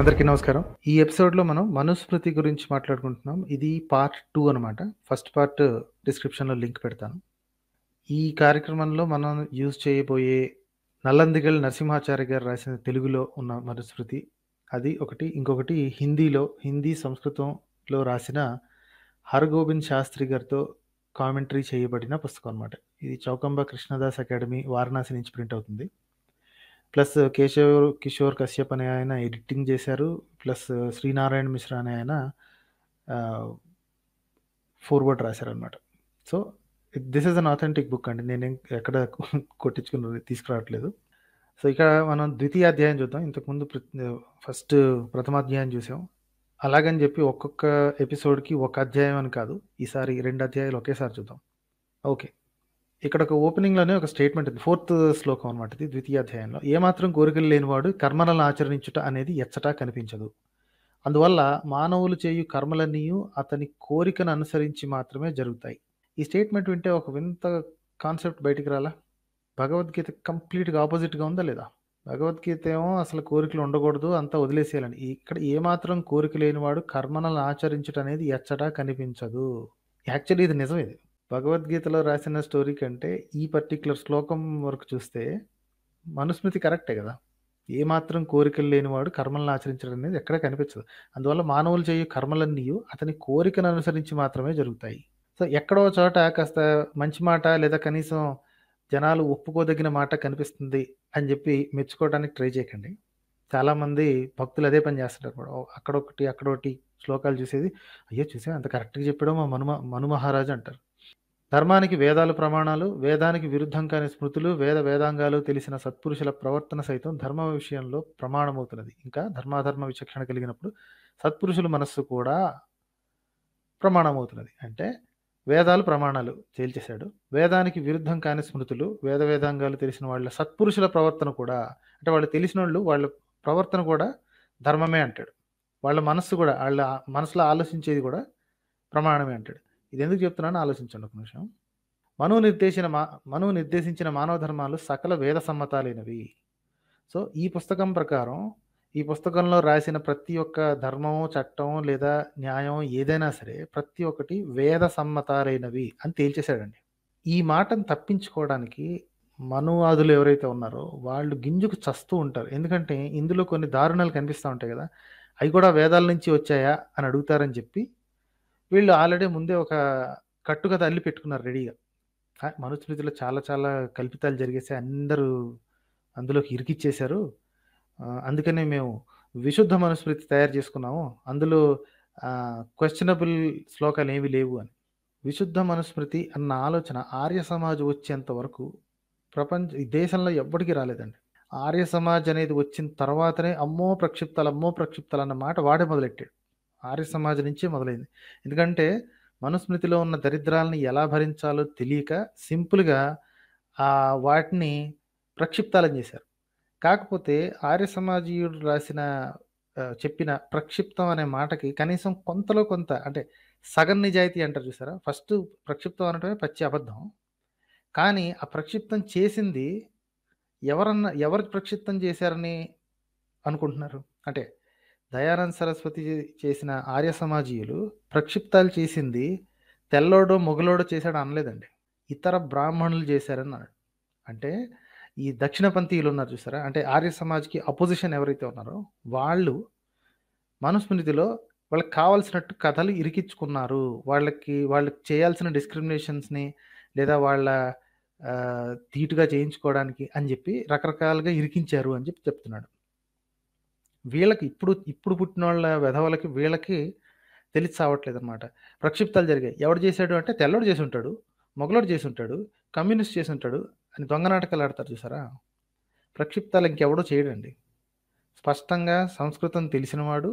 అందరికీ నమస్కారం ఈ ఎపిసోడ్లో మనం మనుస్మృతి గురించి మాట్లాడుకుంటున్నాం ఇది పార్ట్ టూ అనమాట ఫస్ట్ పార్ట్ డిస్క్రిప్షన్లో లింక్ పెడతాను ఈ కార్యక్రమంలో మనం యూజ్ చేయబోయే నల్లందిగల్ నరసింహాచార్య గారు రాసిన తెలుగులో ఉన్న మనుస్మృతి అది ఒకటి ఇంకొకటి హిందీలో హిందీ సంస్కృతంలో రాసిన హర్గోబింద్ శాస్త్రి గారితో కామెంటరీ చేయబడిన పుస్తకం అనమాట ఇది చౌకంబ కృష్ణదాస్ అకాడమీ వారణాసి నుంచి ప్రింట్ అవుతుంది ప్లస్ కేశవ్ కిషోర్ కశ్యప్ అనే ఆయన ఎడిటింగ్ చేశారు ప్లస్ శ్రీనారాయణ మిశ్రా అనే ఆయన ఫోర్వర్డ్ రాశారనమాట so this is an authentic book అండి నేను ఎక్కడ కొట్టించుకుని తీసుకురావట్లేదు సో ఇక్కడ మనం ద్వితీయ అధ్యాయం చూద్దాం ఇంతకుముందు ఫస్ట్ ప్రథమాధ్యాయం చూసాం అలాగని చెప్పి ఒక్కొక్క ఎపిసోడ్కి ఒక అధ్యాయం అని కాదు ఈసారి రెండు అధ్యాయాలు ఒకేసారి చూద్దాం ఓకే ఇక్కడ ఒక ఓపెనింగ్లోనే ఒక స్టేట్మెంట్ ఉంది ఫోర్త్ శ్లోకం అనమాట ఇది ద్వితీయ అధ్యాయంలో ఏమాత్రం కోరికలు లేనివాడు కర్మలను ఆచరించుట అనేది ఎచ్చటా కనిపించదు అందువల్ల మానవులు చేయు కర్మలన్నీ అతని కోరికను అనుసరించి మాత్రమే జరుగుతాయి ఈ స్టేట్మెంట్ వింటే ఒక వింత కాన్సెప్ట్ బయటికి రాలా భగవద్గీత కంప్లీట్గా ఆపోజిట్గా ఉందా లేదా భగవద్గీత ఏమో అసలు కోరికలు ఉండకూడదు అంతా వదిలేసేయాలని ఇక్కడ ఏమాత్రం కోరిక లేనివాడు కర్మలను ఆచరించడం అనేది ఎచ్చటా కనిపించదు యాక్చువల్లీ ఇది నిజం ఇది భగవద్గీతలో రాసిన స్టోరీ కంటే ఈ పర్టిక్యులర్ శ్లోకం వరకు చూస్తే మనుస్మృతి కరెక్టే కదా ఏమాత్రం కోరికలు లేనివాడు కర్మలను ఆచరించడం అనేది ఎక్కడ కనిపించదు అందువల్ల మానవులు చేయు కర్మలన్నీ అతని కోరికను అనుసరించి మాత్రమే జరుగుతాయి సో ఎక్కడో చోట కాస్త మంచి మాట లేదా కనీసం జనాలు ఒప్పుకోదగిన మాట కనిపిస్తుంది అని చెప్పి మెచ్చుకోవడానికి ట్రై చేయకండి చాలామంది భక్తులు అదే పని చేస్తుంటారు అక్కడొకటి అక్కడొకటి శ్లోకాలు చూసేది అయ్యో చూసే అంత కరెక్ట్గా చెప్పడం మా మనుమ మనుమహారాజు అంటారు ధర్మానికి వేదాలు ప్రమాణాలు వేదానికి విరుద్ధం కాని స్మృతులు వేద వేదాంగాలు తెలిసిన సత్పురుషుల ప్రవర్తన సైతం ధర్మ విషయంలో ప్రమాణమవుతున్నది ఇంకా ధర్మాధర్మ విచక్షణ కలిగినప్పుడు సత్పురుషుల మనస్సు కూడా ప్రమాణమవుతున్నది అంటే వేదాలు ప్రమాణాలు తేల్చేశాడు వేదానికి విరుద్ధం కాని స్మృతులు వేద వేదాంగాలు తెలిసిన వాళ్ళ సత్పురుషుల ప్రవర్తన కూడా అంటే వాళ్ళు తెలిసిన వాళ్ళు వాళ్ళ ప్రవర్తన కూడా ధర్మమే అంటాడు వాళ్ళ మనస్సు కూడా వాళ్ళ మనసులో ఆలోచించేది కూడా ప్రమాణమే అంటాడు ఇది ఎందుకు చెప్తున్నానో ఆలోచించండి ఒక నిమిషం మనో నిర్దేశిన మా మనో నిర్దేశించిన మానవ ధర్మాలు సకల వేద సమ్మతాలైనవి సో ఈ పుస్తకం ప్రకారం ఈ పుస్తకంలో రాసిన ప్రతి ఒక్క ధర్మం చట్టం లేదా న్యాయం ఏదైనా సరే ప్రతి ఒక్కటి వేద సమ్మతాలైనవి అని తేల్చేశాడండి ఈ మాటను తప్పించుకోవడానికి మనువాదులు ఎవరైతే ఉన్నారో వాళ్ళు గింజుకు చస్తూ ఉంటారు ఎందుకంటే ఇందులో కొన్ని దారుణాలు కనిపిస్తూ ఉంటాయి కదా అవి కూడా వేదాల నుంచి వచ్చాయా అని అడుగుతారని చెప్పి వీళ్ళు ఆల్రెడీ ముందే ఒక కట్టుగా తల్లి పెట్టుకున్నారు రెడీగా మనుస్మృతిలో చాలా చాలా కల్పితాలు జరిగేసి అందరూ అందులోకి ఇరికిచ్చేశారు అందుకనే మేము విశుద్ధ మనుస్మృతి తయారు చేసుకున్నాము అందులో క్వశ్చనబుల్ శ్లోకాలు ఏమీ లేవు అని విశుద్ధ మనుస్మృతి అన్న ఆలోచన ఆర్య సమాజం వచ్చేంత వరకు ప్రపంచ ఈ దేశంలో ఎప్పటికీ రాలేదండి ఆర్య సమాజ్ అనేది వచ్చిన తర్వాతనే అమ్మో ప్రక్షిప్తాలు అమ్మో ప్రక్షిప్తాలు అన్న మాట వాడే మొదలెట్టాడు ఆర్య సమాజం నుంచి మొదలైంది ఎందుకంటే మనుస్మృతిలో ఉన్న దరిద్రాలను ఎలా భరించాలో తెలియక సింపుల్గా ఆ వాటిని ప్రక్షిప్తాలని చేశారు కాకపోతే ఆర్య సమాజీయుడు రాసిన చెప్పిన ప్రక్షిప్తం అనే మాటకి కనీసం కొంతలో కొంత అంటే సగన్ నిజాయితీ అంటారు చూసారా ఫస్ట్ ప్రక్షిప్తం అనటమే పచ్చి అబద్ధం కానీ ఆ ప్రక్షిప్తం చేసింది ఎవరన్నా ఎవరు ప్రక్షిప్తం చేశారని అనుకుంటున్నారు అంటే దయానంద్ సరస్వతి చేసిన ఆర్య సమాజీయులు ప్రక్షిప్తాలు చేసింది తెల్లోడో మొగలోడో చేశాడు అనలేదండి ఇతర బ్రాహ్మణులు చేశారన్నాడు అంటే ఈ దక్షిణ పంతీయులు ఉన్నారు చూసారా అంటే ఆర్య సమాజ్కి అపోజిషన్ ఎవరైతే ఉన్నారో వాళ్ళు మనుస్మృతిలో వాళ్ళకి కావాల్సినట్టు కథలు ఇరికించుకున్నారు వాళ్ళకి వాళ్ళకి చేయాల్సిన డిస్క్రిమినేషన్స్ని లేదా వాళ్ళ ధీటుగా చేయించుకోవడానికి అని చెప్పి రకరకాలుగా ఇరికించారు అని చెప్పి చెప్తున్నాడు వీళ్ళకి ఇప్పుడు ఇప్పుడు పుట్టిన వాళ్ళ వెధవలకి వీళ్ళకి తెలిసి సావట్లేదు అనమాట ప్రక్షిప్తాలు జరిగాయి ఎవడు చేశాడు అంటే తెల్లడు చేసి ఉంటాడు మొగలోడు చేసి ఉంటాడు కమ్యూనిస్ట్ చేసి ఉంటాడు అని దొంగ నాటకాలు ఆడతారు చూసారా ప్రక్షిప్తాలు ఇంకెవడో చేయడండి స్పష్టంగా సంస్కృతం తెలిసినవాడు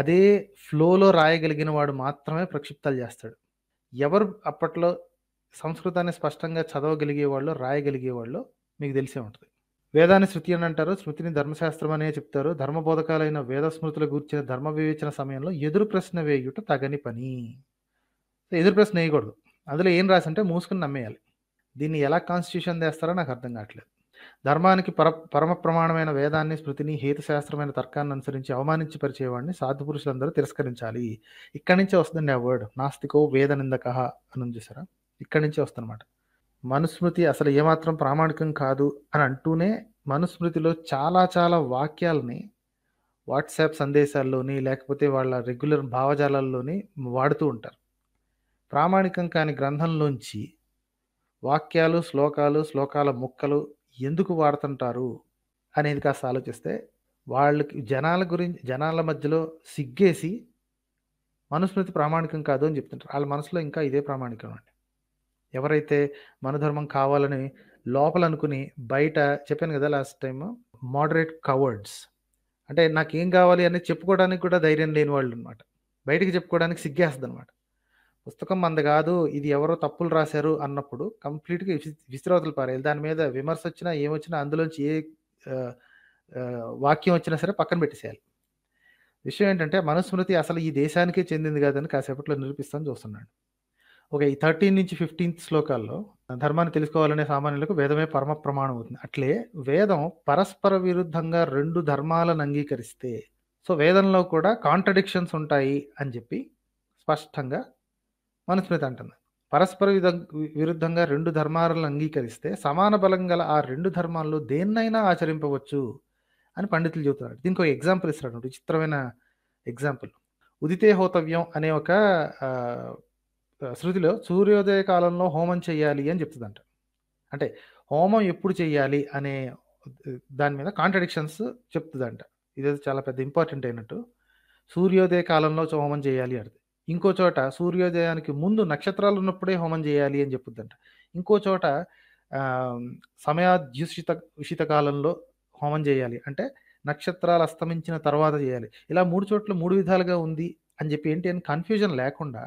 అదే ఫ్లోలో రాయగలిగిన వాడు మాత్రమే ప్రక్షిప్తాలు చేస్తాడు ఎవరు అప్పట్లో సంస్కృతాన్ని స్పష్టంగా చదవగలిగే వాళ్ళు రాయగలిగే వాళ్ళు మీకు తెలిసే ఉంటుంది వేదాన్ని శృతి అని అంటారు స్మృతిని ధర్మశాస్త్రం అనే చెప్తారు ధర్మ బోధకాలైన వేద స్మృతుల గురించిన ధర్మ వివేచన సమయంలో ఎదురు ప్రశ్న వేయుట తగని పని ఎదురు ప్రశ్న వేయకూడదు అందులో ఏం రాసంటే మూసుకుని నమ్మేయాలి దీన్ని ఎలా కాన్స్టిట్యూషన్ చేస్తారో నాకు అర్థం కావట్లేదు ధర్మానికి పర పరమ ప్రమాణమైన వేదాన్ని స్మృతిని హేతుశాస్త్రమైన తర్కాన్ని అనుసరించి అవమానించి పరిచేవాడిని సాధు పురుషులందరూ తిరస్కరించాలి ఇక్కడి నుంచే వస్తుంది ఆ వర్డ్ నాస్తికో వేద నిందక అని చూసారా ఇక్కడి నుంచే వస్తుందన్నమాట మనుస్మృతి అసలు ఏమాత్రం ప్రామాణికం కాదు అని అంటూనే మనుస్మృతిలో చాలా చాలా వాక్యాలని వాట్సాప్ సందేశాల్లోని లేకపోతే వాళ్ళ రెగ్యులర్ భావజాలాల్లోని వాడుతూ ఉంటారు ప్రామాణికం కాని గ్రంథంలోంచి వాక్యాలు శ్లోకాలు శ్లోకాల ముక్కలు ఎందుకు వాడుతుంటారు అనేది కాస్త ఆలోచిస్తే వాళ్ళకి జనాల గురించి జనాల మధ్యలో సిగ్గేసి మనుస్మృతి ప్రామాణికం కాదు అని చెప్తుంటారు వాళ్ళ మనసులో ఇంకా ఇదే ప్రామాణికం అండి ఎవరైతే మన ధర్మం కావాలని లోపల అనుకుని బయట చెప్పాను కదా లాస్ట్ టైం మోడరేట్ కవర్డ్స్ అంటే నాకు ఏం కావాలి అని చెప్పుకోవడానికి కూడా ధైర్యం లేని వాళ్ళు అనమాట బయటకు చెప్పుకోవడానికి సిగ్గేస్తుంది అనమాట పుస్తకం మంద కాదు ఇది ఎవరో తప్పులు రాశారు అన్నప్పుడు కంప్లీట్గా విసిరవతలు పారాయాలి దాని మీద విమర్శ వచ్చినా ఏమొచ్చినా అందులోంచి ఏ వాక్యం వచ్చినా సరే పక్కన పెట్టేసేయాలి విషయం ఏంటంటే మనుస్మృతి అసలు ఈ దేశానికే చెందింది కాదని కాసేపట్లో నిరూపిస్తాను చూస్తున్నాను ఒక ఈ థర్టీన్ నుంచి ఫిఫ్టీన్త్ శ్లోకాల్లో ధర్మాన్ని తెలుసుకోవాలనే సామాన్యులకు వేదమే పరమ ప్రమాణం అవుతుంది అట్లే వేదం పరస్పర విరుద్ధంగా రెండు ధర్మాలను అంగీకరిస్తే సో వేదంలో కూడా కాంట్రడిక్షన్స్ ఉంటాయి అని చెప్పి స్పష్టంగా మనుస్మృతి అంటుంది పరస్పర విరుద్ధంగా రెండు ధర్మాలను అంగీకరిస్తే సమాన బలం గల ఆ రెండు ధర్మాల్లో దేన్నైనా ఆచరింపవచ్చు అని పండితులు చెబుతున్నారు దీనికి ఒక ఎగ్జాంపుల్ ఇస్తాడు విచిత్రమైన ఎగ్జాంపుల్ ఉదితే హోతవ్యం అనే ఒక శృతిలో సూర్యోదయ కాలంలో హోమం చేయాలి అని చెప్తుందంట అంటే హోమం ఎప్పుడు చేయాలి అనే దాని మీద కాంట్రడిక్షన్స్ చెప్తుందంట ఇదైతే చాలా పెద్ద ఇంపార్టెంట్ అయినట్టు సూర్యోదయ కాలంలో హోమం చేయాలి అంటే ఇంకో చోట సూర్యోదయానికి ముందు నక్షత్రాలు ఉన్నప్పుడే హోమం చేయాలి అని చెప్తుందంట ఇంకో చోట సమయాద్యుషిత ఉషిత కాలంలో హోమం చేయాలి అంటే నక్షత్రాలు అస్తమించిన తర్వాత చేయాలి ఇలా మూడు చోట్ల మూడు విధాలుగా ఉంది అని చెప్పి ఏంటి అని కన్ఫ్యూజన్ లేకుండా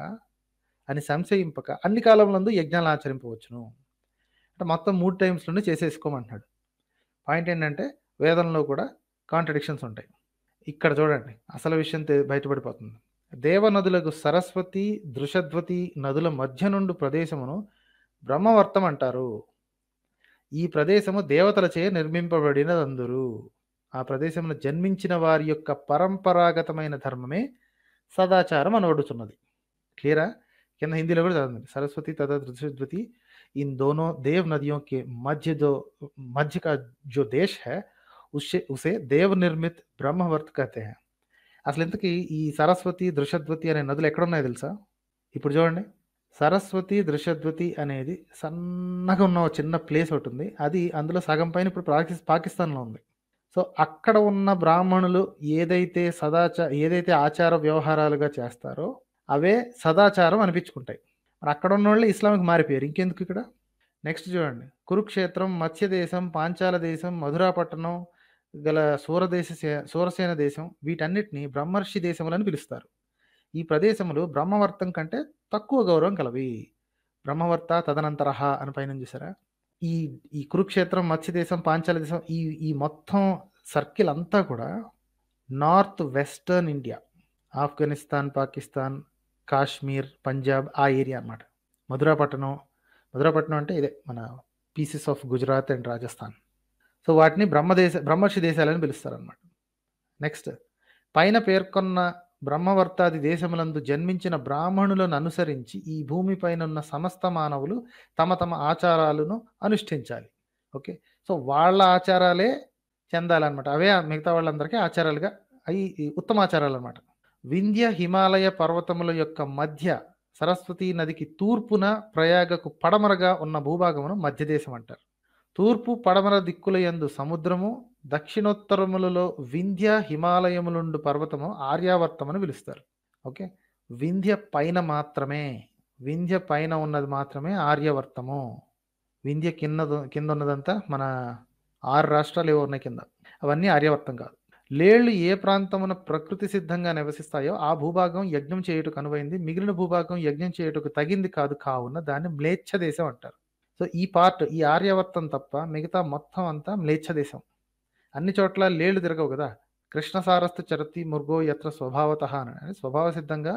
అని సంశయింపక అన్ని కాలంలో యజ్ఞాలు ఆచరింపవచ్చును అంటే మొత్తం మూడు టైమ్స్లోనే చేసేసుకోమంటున్నాడు పాయింట్ ఏంటంటే వేదంలో కూడా కాంట్రడిక్షన్స్ ఉంటాయి ఇక్కడ చూడండి అసలు విషయం బయటపడిపోతుంది దేవనదులకు సరస్వతి దృషద్వతి నదుల మధ్య నుండి ప్రదేశమును బ్రహ్మవర్తం అంటారు ఈ ప్రదేశము దేవతలచే నిర్మింపబడినదందరూ ఆ ప్రదేశంలో జన్మించిన వారి యొక్క పరంపరాగతమైన ధర్మమే సదాచారం అనబడుతున్నది క్లియరా కింద హిందీలో కూడా చదవండి సరస్వతి తథా ధృతద్వతి ఇన్ దోనో దేవ్ नदियों మధ్య मध्य जो मध्य का దేశ్ హే ఉసే ఉసే దేవ్ నిర్మిత్ బ్రహ్మవర్త్ కతే అసలు ఇంతకీ ఈ సరస్వతి దృశద్వతి అనే నదులు ఎక్కడున్నాయో తెలుసా ఇప్పుడు చూడండి సరస్వతి దృశద్వతి అనేది సన్నగా ఉన్న చిన్న ప్లేస్ ఒకటి ఉంది అది అందులో సగం పైన ఇప్పుడు పాకి పాకిస్తాన్లో ఉంది సో అక్కడ ఉన్న బ్రాహ్మణులు ఏదైతే సదాచ ఏదైతే ఆచార వ్యవహారాలుగా చేస్తారో అవే సదాచారం అనిపించుకుంటాయి మరి అక్కడ ఉన్న వాళ్ళే ఇస్లామిక్ మారిపోయారు ఇంకెందుకు ఇక్కడ నెక్స్ట్ చూడండి కురుక్షేత్రం మత్స్యదేశం పాంచాల దేశం మధురాపట్టణం గల సూరదేశ సూరసేన దేశం వీటన్నిటిని బ్రహ్మర్షి దేశములని పిలుస్తారు ఈ ప్రదేశములు బ్రహ్మవర్తం కంటే తక్కువ గౌరవం కలవి బ్రహ్మవర్త తదనంతరహ అని పైన చూసారా ఈ ఈ కురుక్షేత్రం మత్స్యదేశం పాంచాల దేశం ఈ ఈ మొత్తం సర్కిల్ అంతా కూడా north western India Afghanistan Pakistan Kashmir Punjab ఆ ఏరియా అనమాట మధురాపట్నం మధురాపట్నం అంటే ఇదే మన pieces of Gujarat and Rajasthan so వాటిని బ్రహ్మదేశ బ్రహ్మర్షి దేశాలని పిలుస్తారనమాట నెక్స్ట్ పైన పేర్కొన్న బ్రహ్మవర్తాది దేశములందు జన్మించిన బ్రాహ్మణులను అనుసరించి ఈ ఉన్న సమస్త మానవులు తమ తమ ఆచారాలను అనుష్ఠించాలి ఓకే సో వాళ్ళ ఆచారాలే చెందాలన్నమాట అవే మిగతా వాళ్ళందరికీ ఆచారాలుగా అవి ఉత్తమాచారాలు అనమాట వింధ్య హిమాలయ పర్వతముల యొక్క మధ్య సరస్వతి నదికి తూర్పున ప్రయాగకు పడమరగా ఉన్న భూభాగమును మధ్యదేశం అంటారు తూర్పు పడమర దిక్కుల యందు సముద్రము దక్షిణోత్తరములలో వింధ్య హిమాలయములుండు పర్వతము ఆర్యావర్తమని పిలుస్తారు ఓకే వింధ్య పైన మాత్రమే వింధ్య పైన ఉన్నది మాత్రమే ఆర్యవర్తము వింధ్య కింద కింద ఉన్నదంతా మన ఆరు రాష్ట్రాలు ఏవో ఉన్నాయి కింద అవన్నీ ఆర్యవర్తం కాదు లేళ్లు ఏ ప్రాంతమున ప్రకృతి సిద్ధంగా నివసిస్తాయో ఆ భూభాగం యజ్ఞం చేయుటకు అనువైంది మిగిలిన భూభాగం యజ్ఞం చేయుటకు తగింది కాదు కావున దాన్ని మ్లేచ్ఛ దేశం అంటారు సో ఈ పార్ట్ ఈ ఆర్యవర్తం తప్ప మిగతా మొత్తం అంతా మ్లేచ్ఛ దేశం అన్ని చోట్ల లేళ్లు తిరగవు కదా కృష్ణ సారస్థు చరతి ముర్గో యత్ర స్వభావత అని స్వభావ సిద్ధంగా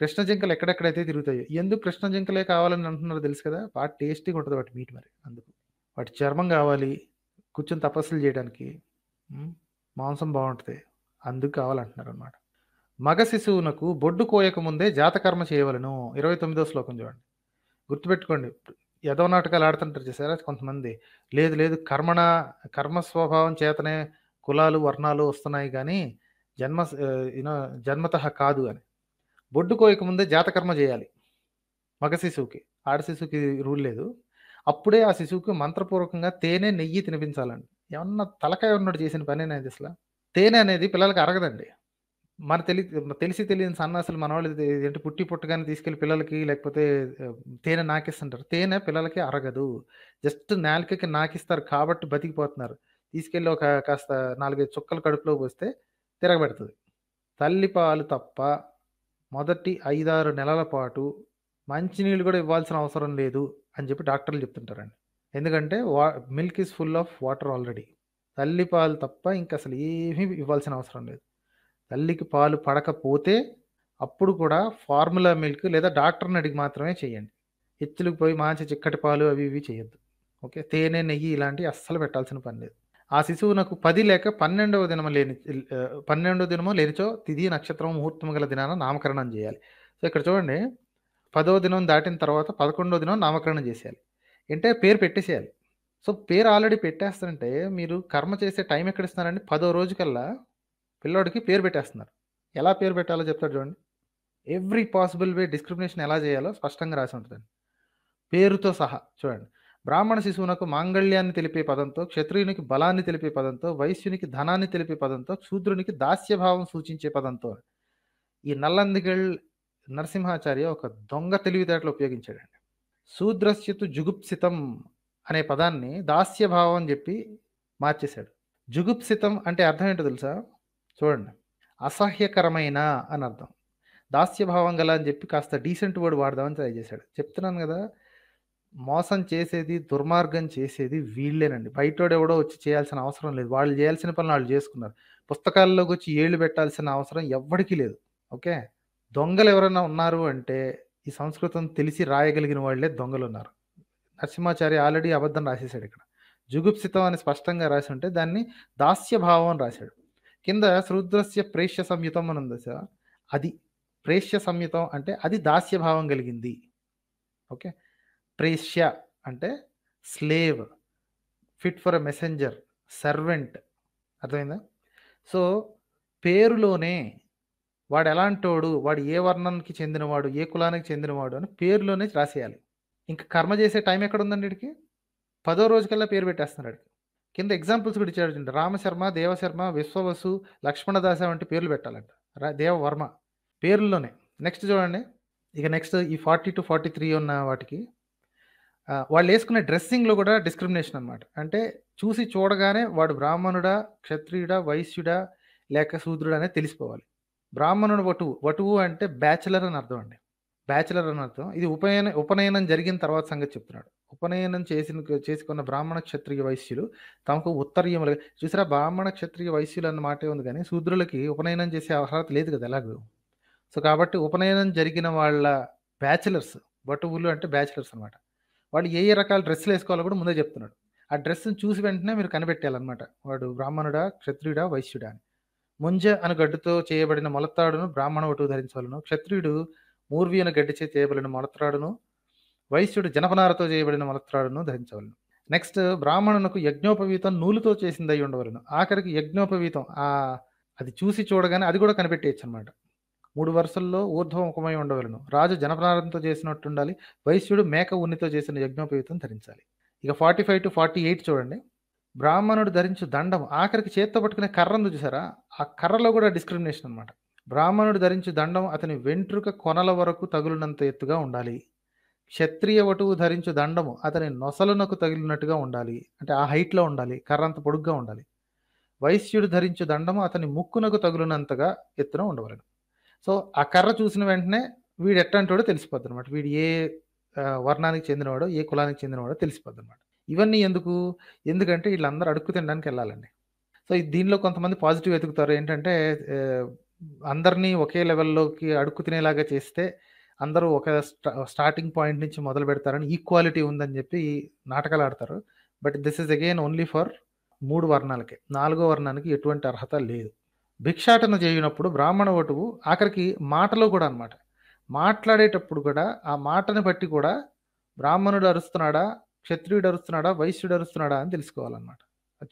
కృష్ణ జింకలు ఎక్కడెక్కడైతే తిరుగుతాయో ఎందుకు కృష్ణ జింకలే కావాలని అంటున్నారో తెలుసు కదా వాటి టేస్టీగా ఉంటుంది వాటి మీట్ మరి అందుకు వాటి చర్మం కావాలి కూర్చొని తపస్సులు చేయడానికి మాంసం బాగుంటుంది అందుకు కావాలంటున్నారు అనమాట మగ శిశువునకు బొడ్డు కోయక ముందే జాతకర్మ చేయవలను ఇరవై తొమ్మిదో శ్లోకం చూడండి గుర్తుపెట్టుకోండి యదవ నాటకాలు ఆడుతుంటారు చేశారా కొంతమంది లేదు లేదు కర్మణ కర్మ స్వభావం చేతనే కులాలు వర్ణాలు వస్తున్నాయి కానీ జన్మ యూనో జన్మత కాదు అని బొడ్డు కోయక ముందే జాతకర్మ చేయాలి మగ శిశువుకి ఆడ శిశువుకి రూల్ లేదు అప్పుడే ఆ శిశువుకి మంత్రపూర్వకంగా తేనె నెయ్యి తినిపించాలండి ఏమన్నా తలకాయ ఉన్నట్టు చేసిన పని ఇది అసలు తేనె అనేది పిల్లలకి అరగదండి మన తెలి తెలిసి తెలియని సన్నాసులు మన వాళ్ళు ఏంటి పుట్టి పుట్టగానే తీసుకెళ్ళి పిల్లలకి లేకపోతే తేనె నాకిస్తుంటారు తేనె పిల్లలకి అరగదు జస్ట్ నాలుకకి నాకిస్తారు కాబట్టి బతికిపోతున్నారు తీసుకెళ్ళి ఒక కాస్త నాలుగైదు చుక్కలు కడుపులో పోస్తే తిరగబెడుతుంది తల్లిపాలు తప్ప మొదటి ఐదారు నెలల పాటు మంచినీళ్ళు కూడా ఇవ్వాల్సిన అవసరం లేదు అని చెప్పి డాక్టర్లు చెప్తుంటారండి ఎందుకంటే వా milk is full of water already తల్లి పాలు తప్ప ఇంకా అసలు ఏమీ ఇవ్వాల్సిన అవసరం లేదు తల్లికి పాలు పడకపోతే అప్పుడు కూడా ఫార్ములా మిల్క్ లేదా డాక్టర్ని అడిగి మాత్రమే చేయండి ఎత్తులకు పోయి మంచి చిక్కటి పాలు అవి ఇవి చేయొద్దు ఓకే తేనె నెయ్యి ఇలాంటివి అస్సలు పెట్టాల్సిన పని లేదు ఆ శిశువు నాకు పది లేక పన్నెండవ దినము లేని పన్నెండవ దినమో లేనిచో తిది నక్షత్రం ముహూర్తం గల దినాన నామకరణం చేయాలి సో ఇక్కడ చూడండి పదో దినం దాటిన తర్వాత పదకొండో దినం నామకరణం చేసేయాలి అంటే పేరు పెట్టేసేయాలి సో పేరు ఆల్రెడీ పెట్టేస్తారంటే మీరు కర్మ చేసే టైం ఎక్కడ ఇస్తున్నారండి పదో రోజుకల్లా పిల్లోడికి పేరు పెట్టేస్తున్నారు ఎలా పేరు పెట్టాలో చెప్తాడు చూడండి ఎవ్రీ పాసిబుల్ వే డిస్క్రిమినేషన్ ఎలా చేయాలో స్పష్టంగా రాసి ఉంటుందండి పేరుతో సహా చూడండి బ్రాహ్మణ శిశువునకు మాంగళ్యాన్ని తెలిపే పదంతో క్షత్రియునికి బలాన్ని తెలిపే పదంతో వైశ్యునికి ధనాన్ని తెలిపే పదంతో శూద్రునికి దాస్యభావం సూచించే పదంతో ఈ నల్లందిగల్ నరసింహాచార్య ఒక దొంగ తెలివితేటలు ఉపయోగించాడండి శూద్రస్యతు జుగుప్సితం అనే పదాన్ని దాస్యభావం అని చెప్పి మార్చేశాడు జుగుప్సితం అంటే అర్థం ఏంటో తెలుసా చూడండి అసహ్యకరమైన అని అర్థం దాస్యభావం గల అని చెప్పి కాస్త డీసెంట్ వర్డ్ వాడదామని ట్రై చేశాడు చెప్తున్నాను కదా మోసం చేసేది దుర్మార్గం చేసేది వీళ్ళేనండి బయటోడు ఎవడో వచ్చి చేయాల్సిన అవసరం లేదు వాళ్ళు చేయాల్సిన పనులు వాళ్ళు చేసుకున్నారు పుస్తకాల్లోకి వచ్చి ఏళ్ళు పెట్టాల్సిన అవసరం ఎవ్వడికి లేదు ఓకే దొంగలు ఎవరైనా ఉన్నారు అంటే ఈ సంస్కృతం తెలిసి రాయగలిగిన వాళ్లే దొంగలు ఉన్నారు నరసింహాచార్య ఆల్రెడీ అబద్ధం రాసేశాడు ఇక్కడ జుగుప్సితం అని స్పష్టంగా రాసి ఉంటే దాన్ని దాస్యభావం అని రాశాడు కింద శూద్రస్య ప్రేష్య సంయుతం అని ఉంది సార్ అది ప్రేష్య సంయుతం అంటే అది దాస్యభావం కలిగింది ఓకే ప్రేష్య అంటే slave fit for a messenger servant అర్థమైందా సో పేరులోనే వాడు ఎలాంటోడు వాడు ఏ వర్ణానికి చెందినవాడు ఏ కులానికి చెందినవాడు అని పేరులోనే రాసేయాలి ఇంకా కర్మ చేసే టైం ఎక్కడ ఉందండి వీడికి పదో రోజుకల్లా పేరు పెట్టేస్తున్నాడు కింద ఎగ్జాంపుల్స్ కూడా ఇచ్చాడు రామశర్మ దేవశర్మ విశ్వవసు లక్ష్మణదాస వంటి పేర్లు పెట్టాలంట దేవవర్మ పేర్లలోనే నెక్స్ట్ చూడండి ఇక నెక్స్ట్ ఈ ఫార్టీ టు ఫార్టీ త్రీ ఉన్న వాటికి వాళ్ళు వేసుకునే డ్రెస్సింగ్లో కూడా డిస్క్రిమినేషన్ అనమాట అంటే చూసి చూడగానే వాడు బ్రాహ్మణుడా క్షత్రియుడా వైశ్యుడా లేక శూద్రుడా అనేది తెలిసిపోవాలి బ్రాహ్మణుడు వటువు వటువు అంటే బ్యాచిలర్ అని అర్థం అండి బ్యాచిలర్ అని అర్థం ఇది ఉపనయన ఉపనయనం జరిగిన తర్వాత సంగతి చెప్తున్నాడు ఉపనయనం చేసిన చేసుకున్న బ్రాహ్మణ క్షత్రియ వైశ్యులు తమకు ఉత్తర్యములు చూసారా బ్రాహ్మణ క్షత్రియ వైశ్యులు అన్న మాటే ఉంది కానీ శూద్రులకి ఉపనయనం చేసే అర్హత లేదు కదా ఎలాగో సో కాబట్టి ఉపనయనం జరిగిన వాళ్ళ బ్యాచిలర్స్ వటువులు అంటే బ్యాచిలర్స్ అనమాట వాళ్ళు ఏ ఏ రకాల డ్రెస్సులు వేసుకోవాలో కూడా ముందే చెప్తున్నాడు ఆ డ్రెస్సును చూసి వెంటనే మీరు కనిపెట్టాలన్నమాట వాడు బ్రాహ్మణుడా క్షత్రియుడా వైశ్యుడా అని ముంజ అను గడ్డుతో చేయబడిన మొలత్తాడును బ్రాహ్మణ వటువు ధరించవలను క్షత్రియుడు మూర్వి అను గడ్డి చేయబడిన మొలత్రాడును వైశ్యుడు జనపనారతో చేయబడిన మొలత్రాడును ధరించవలను నెక్స్ట్ బ్రాహ్మణునకు యజ్ఞోపవీతం నూలుతో చేసిందై ఉండవలను ఆఖరికి యజ్ఞోపవీతం ఆ అది చూసి చూడగానే అది కూడా కనిపెట్టేయచ్చు అనమాట మూడు వరుసల్లో ఊర్ధ్వముఖమై ఉండవలను రాజు జనపనారంతో చేసినట్టుండాలి వైశ్యుడు మేక ఉన్నితో చేసిన యజ్ఞోపవీతం ధరించాలి ఇక forty five to forty eight చూడండి బ్రాహ్మణుడు ధరించు దండం ఆఖరికి చేత్తో పట్టుకునే కర్రను చూసారా ఆ కర్రలో కూడా డిస్క్రిమినేషన్ అనమాట బ్రాహ్మణుడు ధరించు దండం అతని వెంట్రుక కొనల వరకు తగులునంత ఎత్తుగా ఉండాలి క్షత్రియ వటువు ధరించు దండము అతని నొసలునకు తగిలినట్టుగా ఉండాలి అంటే ఆ హైట్లో ఉండాలి కర్రంత పొడుగ్గా ఉండాలి వైశ్యుడు ధరించు దండము అతని ముక్కునకు తగులినంతగా ఎత్తున ఉండవలను సో ఆ కర్ర చూసిన వెంటనే వీడు ఎట్టంటాడో తెలిసిపోద్ది అనమాట వీడు ఏ వర్ణానికి చెందినవాడో ఏ కులానికి చెందినవాడో తెలిసిపోద్ది అనమాట ఇవన్నీ ఎందుకు ఎందుకంటే వీళ్ళందరూ అడుక్కు తినడానికి వెళ్ళాలండి సో దీనిలో కొంతమంది పాజిటివ్ ఎదుగుతారు ఏంటంటే అందరినీ ఒకే లెవెల్లోకి అడుక్కు తినేలాగా చేస్తే అందరూ ఒక స్టార్టింగ్ పాయింట్ నుంచి మొదలు పెడతారని ఈక్వాలిటీ ఉందని చెప్పి నాటకాలు ఆడతారు but this is again only for మూడు వర్ణాలకే నాలుగో వర్ణానికి ఎటువంటి అర్హత లేదు భిక్షాటన చేయనప్పుడు బ్రాహ్మణ ఓటువు ఆఖరికి మాటలో కూడా అనమాట మాట్లాడేటప్పుడు కూడా ఆ మాటను బట్టి కూడా బ్రాహ్మణుడు అరుస్తున్నాడా క్షత్రియుడు అరుస్తున్నాడా వైశ్యుడు అరుస్తున్నాడా అని తెలుసుకోవాలన్నమాట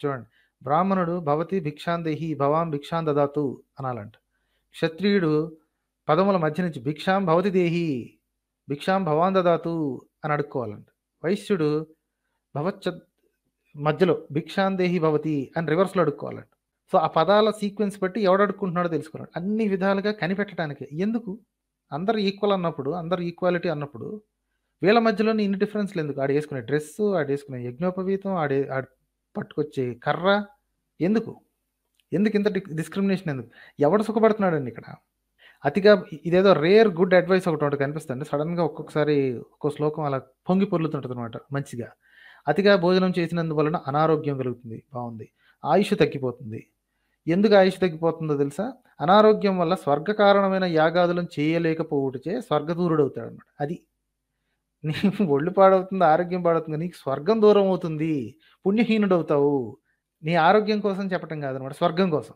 చూడండి బ్రాహ్మణుడు భవతి భిక్షాందేహి భవాం భిక్షాం అనాలంట క్షత్రియుడు పదముల మధ్య నుంచి భిక్షాం భవతి దేహి భిక్షాం భవాన్ దదాతు అని అడుక్కోవాలంట వైశ్యుడు భవచ్చ మధ్యలో భిక్షాం దేహి భవతి అని రివర్స్లో అడుక్కోవాలంట సో ఆ పదాల సీక్వెన్స్ బట్టి ఎవడు అడుక్కుంటున్నాడో తెలుసుకోవాలి అన్ని విధాలుగా కనిపెట్టడానికి ఎందుకు అందరు ఈక్వల్ అన్నప్పుడు అందరు ఈక్వాలిటీ అన్నప్పుడు వీళ్ళ మధ్యలోనే ఇన్ని డిఫరెన్స్లు ఎందుకు ఆడ వేసుకునే డ్రెస్ ఆడ వేసుకునే యజ్ఞోపవీతం ఆడే ఆడ పట్టుకొచ్చే కర్ర ఎందుకు ఎందుకు ఇంత డిస్క్రిమినేషన్ ఎందుకు ఎవడు సుఖపడుతున్నాడండి ఇక్కడ అతిగా ఇదేదో రేర్ గుడ్ అడ్వైస్ ఒకటి ఒకటి కనిపిస్తుంది సడన్గా ఒక్కొక్కసారి ఒక్కో శ్లోకం అలా పొంగి పొర్లుతుంటుంది అనమాట మంచిగా అతిగా భోజనం చేసినందువలన అనారోగ్యం కలుగుతుంది బాగుంది ఆయుష్ తగ్గిపోతుంది ఎందుకు ఆయుష్ తగ్గిపోతుందో తెలుసా అనారోగ్యం వల్ల స్వర్గ కారణమైన యాగాదులను చేయలేకపోవటచే స్వర్గదూరుడు అవుతాడు అనమాట అది నీ ఒళ్ళు పాడవుతుంది ఆరోగ్యం పాడవుతుంది నీకు స్వర్గం దూరం అవుతుంది పుణ్యహీనుడవుతావు నీ ఆరోగ్యం కోసం చెప్పటం కాదనమాట స్వర్గం కోసం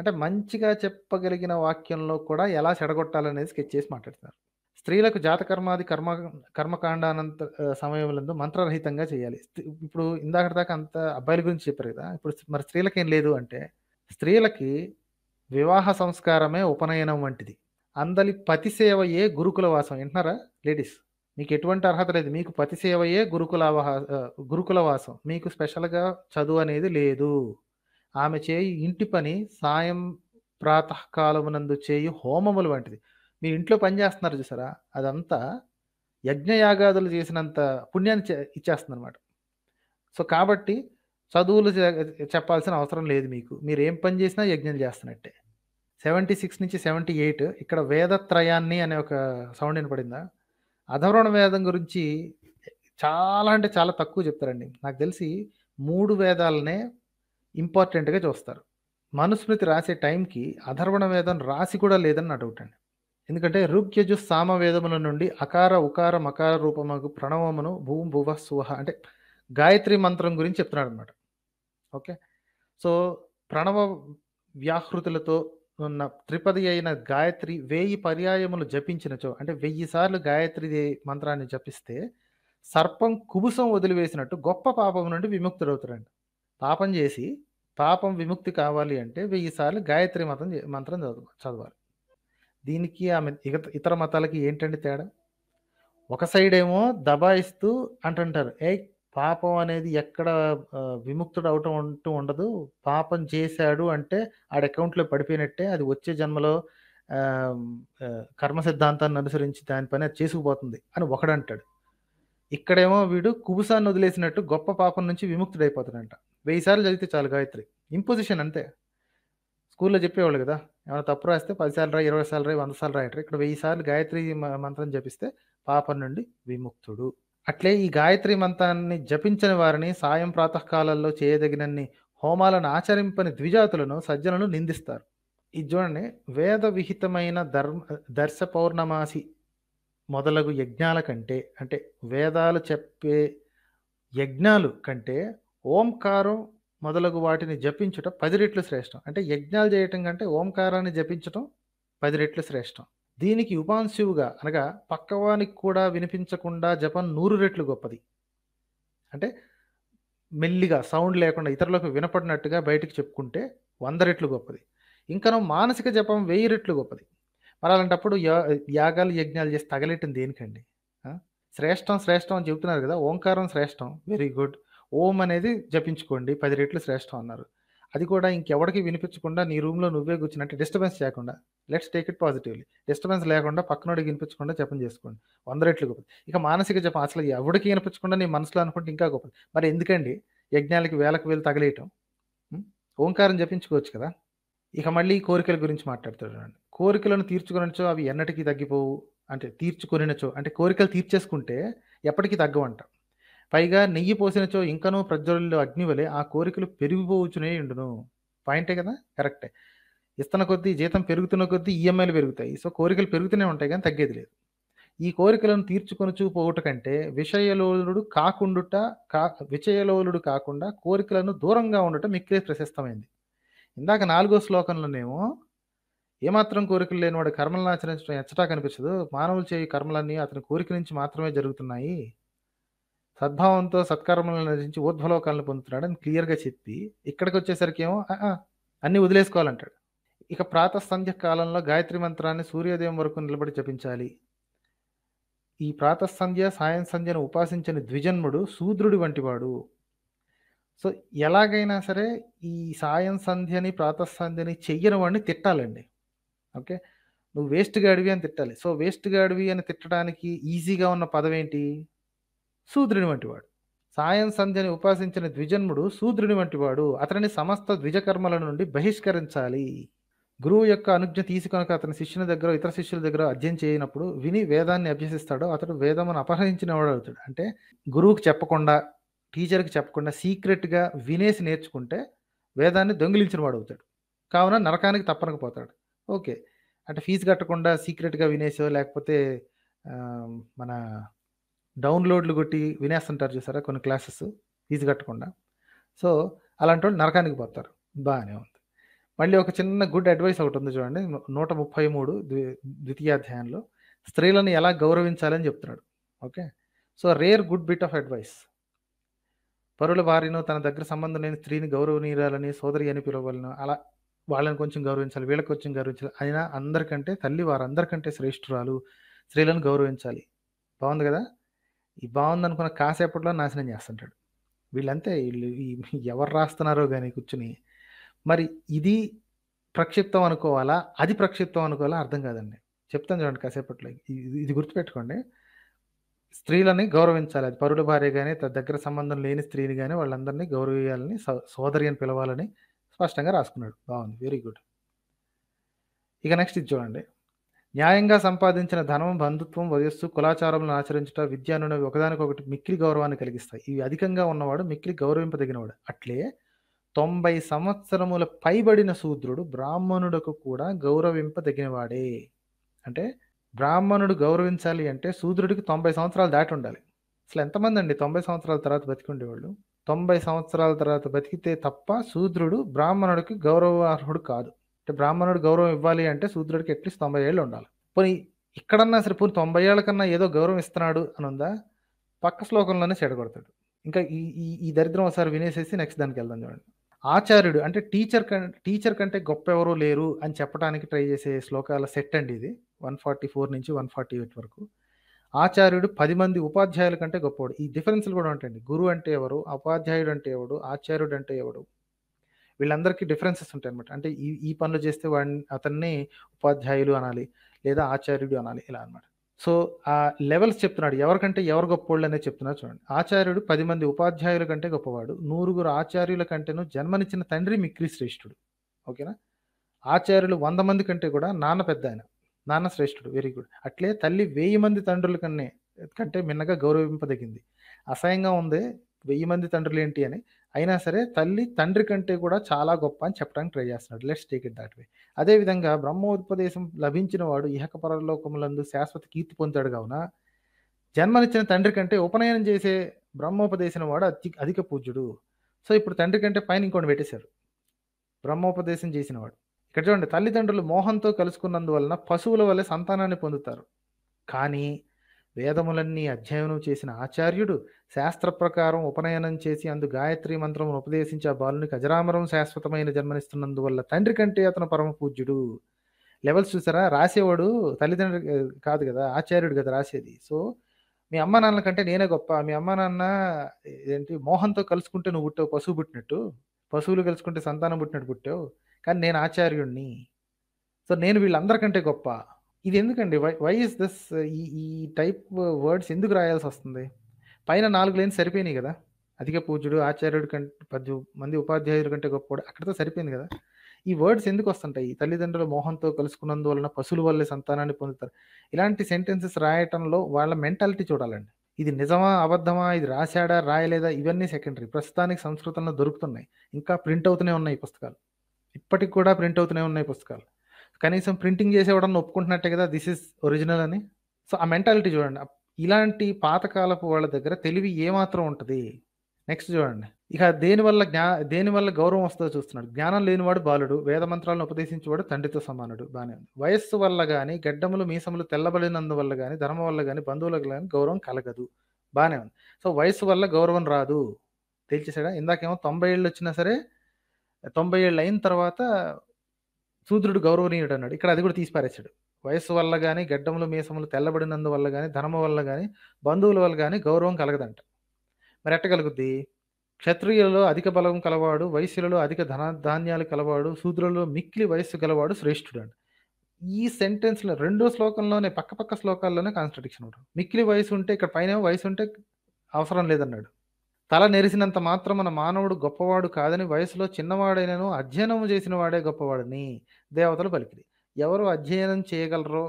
అంటే మంచిగా చెప్పగలిగిన వాక్యంలో కూడా ఎలా చెడగొట్టాలనేది స్కెచ్ చేసి మాట్లాడుతున్నారు స్త్రీలకు జాతకర్మాది కర్మ కర్మకాండానంత సమయంలో మంత్రరహితంగా చేయాలి ఇప్పుడు ఇందాక దాకా అంత అబ్బాయిల గురించి చెప్పారు కదా ఇప్పుడు మరి స్త్రీలకు ఏం లేదు అంటే స్త్రీలకి వివాహ సంస్కారమే ఉపనయనం వంటిది పతి సేవయే గురుకుల వాసం వింటున్నారా లేడీస్ మీకు ఎటువంటి అర్హత లేదు మీకు పతి సేవయే గురుకుల గురుకుల వాసం మీకు స్పెషల్గా చదువు అనేది లేదు ఆమె చేయి ఇంటి పని సాయం ప్రాతకాలమునందు చేయి హోమములు వంటిది మీరు ఇంట్లో పని చేస్తున్నారు చూసారా అదంతా యజ్ఞయాగాదులు చేసినంత పుణ్యాన్ని ఇచ్చేస్తుంది అనమాట సో కాబట్టి చదువులు చెప్పాల్సిన అవసరం లేదు మీకు మీరు ఏం పని చేసినా యజ్ఞం చేస్తున్నట్టే సెవెంటీ సిక్స్ నుంచి సెవెంటీ ఎయిట్ ఇక్కడ వేదత్రయాన్ని అనే ఒక సౌండ్ వినపడిందా అధర్వణ వేదం గురించి చాలా అంటే చాలా తక్కువ చెప్తారండి నాకు తెలిసి మూడు వేదాలనే ఇంపార్టెంట్గా చూస్తారు మనుస్మృతి రాసే టైంకి అధర్వణ వేదం రాసి కూడా లేదని నా డౌట్ అండి ఎందుకంటే రుగ్యజు సామ వేదముల నుండి అకార ఉకార మకార రూపముకు ప్రణవమును భూం భువ సుహ అంటే గాయత్రి మంత్రం గురించి చెప్తున్నాడు అనమాట ఓకే సో ప్రణవ వ్యాహృతులతో ఉన్న త్రిపది అయిన గాయత్రి వేయి పర్యాయములు జపించినచో అంటే వెయ్యి సార్లు గాయత్రి మంత్రాన్ని జపిస్తే సర్పం కుబుసం వదిలివేసినట్టు గొప్ప పాపం నుండి విముక్తుడవుతాడు పాపం చేసి పాపం విముక్తి కావాలి అంటే వెయ్యి సార్లు గాయత్రి మతం చే- మంత్రం చదువు చదవాలి దీనికి ఆమె ఇగత- ఇతర మతాలకి ఏంటండి తేడా ఒక సైడ్ ఏమో దబాయిస్తూ అంటుంటారు ఏ పాపం అనేది ఎక్కడ విముక్తుడు అవటం అంటూ ఉండదు. పాపం చేశాడు అంటే ఆడ అకౌంట్‌లో పడిపోయినట్టే. అది వచ్చే జన్మలో కర్మ సిద్ధాంతాన్ని అనుసరించి దాని పని అది చేసుకుపోతుంది అని ఒకడంటాడు. ఇక్కడేమో వీడు కుబుసాన్ని వదిలేసినట్టు గొప్ప పాపం నుంచి విముక్తుడైపోతాడంట. 1000 సార్లు చదివితే చాలు గాయత్రి. ఇంపోజిషన్ అంతే. స్కూల్‌లో చెప్పేవాళ్ళు కదా! ఏమైనా తప్పు రాస్తే 10 సార్లు రాయి, 20 సార్లు రాయి, వంద సార్లు రాయట్రా ఇక్కడ వెయ్యి సార్లు గాయత్రి మ మంత్రం జపిస్తే పాపం నుండి విముక్తుడు. అట్లే ఈ గాయత్రి మంత్రాన్ని జపించని వారిని సాయం ప్రాతకాలంలో చేయదగినన్ని హోమాలను ఆచరింపని ద్విజాతులను సజ్జనులు నిందిస్తారు ఇది చూడండి వేద విహితమైన ధర్మ దర్శ పౌర్ణమాసి మొదలగు యజ్ఞాల కంటే అంటే వేదాలు చెప్పే యజ్ఞాలు కంటే ఓంకారం మొదలగు వాటిని జపించటం పది రెట్లు శ్రేష్టం అంటే యజ్ఞాలు చేయటం కంటే ఓంకారాన్ని జపించటం పది రెట్లు శ్రేష్టం దీనికి ఉపాంశువుగా అనగా పక్కవానికి కూడా వినిపించకుండా జపం నూరు రెట్లు గొప్పది అంటే మెల్లిగా సౌండ్ లేకుండా ఇతరులకు వినపడినట్టుగా బయటికి చెప్పుకుంటే వంద రెట్లు గొప్పది ఇంకా మానసిక జపం వెయ్యి రెట్లు గొప్పది మరి అలాంటప్పుడు యాగాలు యజ్ఞాలు చేసి తగలేటం దేనికండి శ్రేష్టం శ్రేష్టం అని చెబుతున్నారు కదా ఓంకారం శ్రేష్టం వెరీ గుడ్ ఓం అనేది జపించుకోండి పది రెట్లు శ్రేష్టం అన్నారు అది కూడా ఇంకెవడికి వినిపించకుండా నీ రూమ్లో నువ్వే కూర్చున్నట్టు డిస్టర్బెన్స్ చేయకుండా let's take it positively disturbance లేకుండా పక్కనోడికి వినిపించకుండా జపం చేసుకోండి వంద రెట్లు గొప్పది ఇక మానసిక జపం అసలు ఎవడికి వినిపించకుండా నీ మనసులో అనుకుంటే ఇంకా గొప్పది మరి ఎందుకండి యజ్ఞాలకి వేలకు వేలు తగలేయటం ఓంకారం జపించుకోవచ్చు కదా ఇక మళ్ళీ కోరికల గురించి మాట్లాడతాడు కోరికలను తీర్చుకొనచో అవి ఎన్నటికీ తగ్గిపోవు అంటే తీర్చుకొనినచో అంటే కోరికలు తీర్చేసుకుంటే ఎప్పటికీ తగ్గవంటాం పైగా నెయ్యి పోసినచో ఇంకనూ ప్రజ్వరులు అగ్ని వలె ఆ కోరికలు పెరిగిపోవచ్చునే ఉండును పాయింటే కదా కరెక్టే ఇస్తున్న కొద్దీ జీతం పెరుగుతున్న కొద్దీ ఈఎంఐలు పెరుగుతాయి సో కోరికలు పెరుగుతూనే ఉంటాయి కానీ తగ్గేది లేదు ఈ కోరికలను తీర్చుకొని చూపోవట కంటే విషయలోలుడు కాకుండుట కా విషయలోలుడు కాకుండా కోరికలను దూరంగా ఉండటం ఇక్కడే ప్రశస్తమైంది ఇందాక నాలుగో శ్లోకంలోనేమో ఏమాత్రం కోరికలు లేనివాడు కర్మలను ఆచరించడం ఎచ్చటా కనిపించదు మానవులు చేయి కర్మలన్నీ అతని కోరిక నుంచి మాత్రమే జరుగుతున్నాయి సద్భావంతో సత్కర్మలను నటించి ఊర్ధ్వలోకాలను పొందుతున్నాడని క్లియర్గా చెప్పి ఇక్కడికి వచ్చేసరికి ఏమో అన్నీ వదిలేసుకోవాలంటాడు ఇక సంధ్య కాలంలో గాయత్రి మంత్రాన్ని సూర్యోదయం వరకు నిలబడి జపించాలి ఈ సంధ్య సాయం సంధ్యను ఉపాసించని ద్విజన్ముడు శూద్రుడి వంటివాడు సో ఎలాగైనా సరే ఈ సాయం సంధ్యని సంధ్యని చెయ్యని వాడిని తిట్టాలండి ఓకే నువ్వు వేస్ట్ గాడివి అని తిట్టాలి సో వేస్ట్ గాడివి అని తిట్టడానికి ఈజీగా ఉన్న పదం ఏంటి శూద్రుని వంటివాడు సాయం సంధ్యని ఉపాసించిన ద్విజన్ముడు శూద్రుని వంటివాడు అతనిని సమస్త ద్విజకర్మల నుండి బహిష్కరించాలి గురువు యొక్క అనుజ్ఞ తీసుకొనక అతని శిష్యుని దగ్గర ఇతర శిష్యుల దగ్గర అధ్యయనం చేయనప్పుడు విని వేదాన్ని అభ్యసిస్తాడు అతడు వేదమును అపహరించినవాడు అవుతాడు అంటే గురువుకి చెప్పకుండా టీచర్కి చెప్పకుండా సీక్రెట్గా వినేసి నేర్చుకుంటే వేదాన్ని దొంగిలించిన వాడు అవుతాడు కావున నరకానికి తప్పనకపోతాడు ఓకే అంటే ఫీజు కట్టకుండా సీక్రెట్గా వినేసో లేకపోతే మన డౌన్లోడ్లు కొట్టి వినేస్తుంటారు చూసారా కొన్ని క్లాసెస్ ఫీజు కట్టకుండా సో అలాంటి వాళ్ళు నరకానికి పోతారు బాగానే ఉంది మళ్ళీ ఒక చిన్న గుడ్ అడ్వైస్ ఒకటి ఉంది చూడండి నూట ముప్పై మూడు ద్వితీయాధ్యాయంలో స్త్రీలను ఎలా గౌరవించాలని చెప్తున్నాడు okay so rare good bit of advice పరుల భార్యను తన దగ్గర సంబంధం లేని స్త్రీని గౌరవనీయాలని సోదరి అని పిలవలను అలా వాళ్ళని కొంచెం గౌరవించాలి వీళ్ళకి కొంచెం గౌరవించాలి అయినా అందరికంటే తల్లి వారందరికంటే శ్రేష్ఠురాలు స్త్రీలను గౌరవించాలి బాగుంది కదా ఇది అనుకున్న కాసేపట్లో నాశనం చేస్తుంటాడు వీళ్ళంతే వీళ్ళు ఎవరు రాస్తున్నారో కానీ కూర్చుని మరి ఇది ప్రక్షిప్తం అనుకోవాలా అది ప్రక్షిప్తం అనుకోవాలా అర్థం కాదండి చెప్తాను చూడండి కాసేపట్లో ఇది గుర్తుపెట్టుకోండి స్త్రీలని గౌరవించాలి అది పరుల భార్య కానీ తన దగ్గర సంబంధం లేని స్త్రీని కానీ వాళ్ళందరినీ గౌరవించాలని సోదరి అని పిలవాలని స్పష్టంగా రాసుకున్నాడు బాగుంది వెరీ గుడ్ ఇక నెక్స్ట్ ఇది చూడండి న్యాయంగా సంపాదించిన ధనం బంధుత్వం వయస్సు కులాచారములను ఆచరించట విద్య అనునవి ఒకదానికొకటి మిక్కిలి గౌరవాన్ని కలిగిస్తాయి ఇవి అధికంగా ఉన్నవాడు మిక్కిలి గౌరవింపదగినవాడు అట్లే తొంభై సంవత్సరముల పైబడిన శూద్రుడు బ్రాహ్మణుడకు కూడా గౌరవింపదగినవాడే అంటే బ్రాహ్మణుడు గౌరవించాలి అంటే శూద్రుడికి తొంభై సంవత్సరాలు దాటి ఉండాలి అసలు ఎంతమంది అండి తొంభై సంవత్సరాల తర్వాత బతికుండేవాళ్ళు తొంభై సంవత్సరాల తర్వాత బతికితే తప్ప శూద్రుడు బ్రాహ్మణుడికి గౌరవార్హుడు కాదు అంటే బ్రాహ్మణుడు గౌరవం ఇవ్వాలి అంటే శూద్రుడికి అట్లీస్ట్ తొంభై ఏళ్ళు ఉండాలి పోనీ ఇక్కడన్నా సరే పోనీ తొంభై ఏళ్ళ కన్నా ఏదో గౌరవం ఇస్తున్నాడు అని ఉందా పక్క శ్లోకంలోనే చెడగొడతాడు ఇంకా ఈ ఈ దరిద్రం ఒకసారి వినేసేసి నెక్స్ట్ దానికి వెళ్దాం చూడండి ఆచార్యుడు అంటే టీచర్ కం టీచర్ కంటే గొప్ప ఎవరూ లేరు అని చెప్పడానికి ట్రై చేసే శ్లోకాల సెట్ అండి ఇది వన్ ఫార్టీ ఫోర్ నుంచి వన్ ఫార్టీ ఎయిట్ వరకు ఆచార్యుడు పది మంది ఉపాధ్యాయుల కంటే గొప్పవాడు ఈ డిఫరెన్స్లు కూడా ఉంటాయండి గురువు అంటే ఎవరు ఉపాధ్యాయుడు అంటే ఎవడు ఆచార్యుడు అంటే ఎవడు వీళ్ళందరికీ డిఫరెన్సెస్ ఉంటాయి అనమాట అంటే ఈ ఈ పనులు చేస్తే వాడిని అతన్ని ఉపాధ్యాయులు అనాలి లేదా ఆచార్యుడు అనాలి ఇలా అనమాట సో ఆ లెవెల్స్ చెప్తున్నాడు ఎవరికంటే ఎవరు గొప్పోళ్ళు అనేది చెప్తున్నా చూడండి ఆచార్యుడు పది మంది ఉపాధ్యాయుల కంటే గొప్పవాడు నూరుగురు ఆచార్యుల కంటేను జన్మనిచ్చిన తండ్రి మిక్రి శ్రేష్ఠుడు ఓకేనా ఆచార్యులు వంద మంది కంటే కూడా నాన్న పెద్ద ఆయన నాన్న శ్రేష్ఠుడు వెరీ గుడ్ అట్లే తల్లి వెయ్యి మంది తండ్రుల కన్నే కంటే మిన్నగా గౌరవింపదగింది అసహ్యంగా ఉంది వెయ్యి మంది తండ్రులు ఏంటి అని అయినా సరే తల్లి తండ్రి కంటే కూడా చాలా గొప్ప అని చెప్పడానికి ట్రై చేస్తున్నాడు let's take it that way అదేవిధంగా ఉపదేశం లభించిన వాడు ఇహక పరలోకములందు శాశ్వత కీర్తి పొందాడు కావున జన్మనిచ్చిన తండ్రి కంటే ఉపనయనం చేసే బ్రహ్మోపదేశం వాడు అతి అధిక పూజ్యుడు సో ఇప్పుడు తండ్రి కంటే పైన ఇంకోటి పెట్టేశారు బ్రహ్మోపదేశం చేసినవాడు ఇక్కడ చూడండి తల్లిదండ్రులు మోహంతో కలుసుకున్నందువలన పశువుల వల్ల సంతానాన్ని పొందుతారు కానీ వేదములన్నీ అధ్యయనం చేసిన ఆచార్యుడు శాస్త్ర ప్రకారం ఉపనయనం చేసి అందు గాయత్రి మంత్రమును ఉపదేశించే ఆ బాలునికి అజరామరం శాశ్వతమైన జన్మనిస్తున్నందువల్ల తండ్రి కంటే అతను పరమ పూజ్యుడు లెవెల్స్ చూసారా రాసేవాడు తల్లిదండ్రి కాదు కదా ఆచార్యుడు కదా రాసేది సో మీ అమ్మ నాన్న కంటే నేనే గొప్ప మీ అమ్మ నాన్న ఏంటి మోహన్తో కలుసుకుంటే నువ్వు పుట్టావు పశువు పుట్టినట్టు పశువులు కలుసుకుంటే సంతానం పుట్టినట్టు పుట్టావు కానీ నేను ఆచార్యుడిని సో నేను వీళ్ళందరికంటే గొప్ప ఇది ఎందుకండి వై ఇస్ దిస్ ఈ ఈ టైప్ వర్డ్స్ ఎందుకు రాయాల్సి వస్తుంది పైన నాలుగు లేని సరిపోయినాయి కదా అధిక పూజ్యుడు ఆచార్యుడు కంటే పద్యు మంది ఉపాధ్యాయుడు కంటే గొప్ప అక్కడితో సరిపోయింది కదా ఈ వర్డ్స్ ఎందుకు వస్తుంటాయి తల్లిదండ్రులు మోహంతో కలుసుకున్నందువలన పశువుల వల్లే సంతానాన్ని పొందుతారు ఇలాంటి సెంటెన్సెస్ రాయటంలో వాళ్ళ మెంటాలిటీ చూడాలండి ఇది నిజమా అబద్ధమా ఇది రాశాడా రాయలేదా ఇవన్నీ సెకండరీ ప్రస్తుతానికి సంస్కృతంలో దొరుకుతున్నాయి ఇంకా ప్రింట్ అవుతూనే ఉన్నాయి పుస్తకాలు ఇప్పటికి కూడా ప్రింట్ అవుతూనే ఉన్నాయి పుస్తకాలు కనీసం ప్రింటింగ్ చేసేవాడని ఒప్పుకుంటున్నట్టే కదా దిస్ ఇస్ ఒరిజినల్ అని సో ఆ మెంటాలిటీ చూడండి ఇలాంటి పాతకాలపు వాళ్ళ దగ్గర తెలివి ఏమాత్రం ఉంటుంది నెక్స్ట్ చూడండి ఇక దేనివల్ల జ్ఞా దేనివల్ల గౌరవం వస్తుందో చూస్తున్నాడు జ్ఞానం లేనివాడు బాలుడు వేద మంత్రాలను ఉపదేశించేవాడు తండ్రితో సమానుడు బాగానే ఉంది వయస్సు వల్ల కానీ గడ్డములు మీసములు తెల్లబడినందువల్ల కానీ ధర్మం వల్ల కానీ బంధువులకు కానీ గౌరవం కలగదు బాగానే ఉంది సో వయస్సు వల్ల గౌరవం రాదు తెలిసేసాడా ఇందాకేమో తొంభై ఏళ్ళు వచ్చినా సరే తొంభై ఏళ్ళు అయిన తర్వాత శూద్రుడు గౌరవనీయుడు అన్నాడు ఇక్కడ అది కూడా తీసిపారేశాడు వయస్సు వల్ల కానీ గడ్డములు మీసములు తెల్లబడినందు వల్ల కానీ ధనము వల్ల కానీ బంధువుల వల్ల కానీ గౌరవం కలగదంట మరి కలుగుద్ది క్షత్రియులలో అధిక బలం కలవాడు వయస్సులలో అధిక ధన ధాన్యాలు కలవాడు శూద్రులలో మిక్కిలి వయస్సు గలవాడు శ్రేష్ఠుడు అంట ఈ సెంటెన్స్లో రెండో శ్లోకంలోనే పక్క పక్క శ్లోకాల్లోనే కాన్స్ట్రడిక్షన్ ఉంటాడు మిక్కిలి వయసు ఉంటే ఇక్కడ పైన వయసు ఉంటే అవసరం లేదన్నాడు తల నెరిసినంత మాత్రం మన మానవుడు గొప్పవాడు కాదని వయసులో చిన్నవాడైనను అధ్యయనము చేసిన వాడే గొప్పవాడని దేవతలు పలికిరి ఎవరు అధ్యయనం చేయగలరో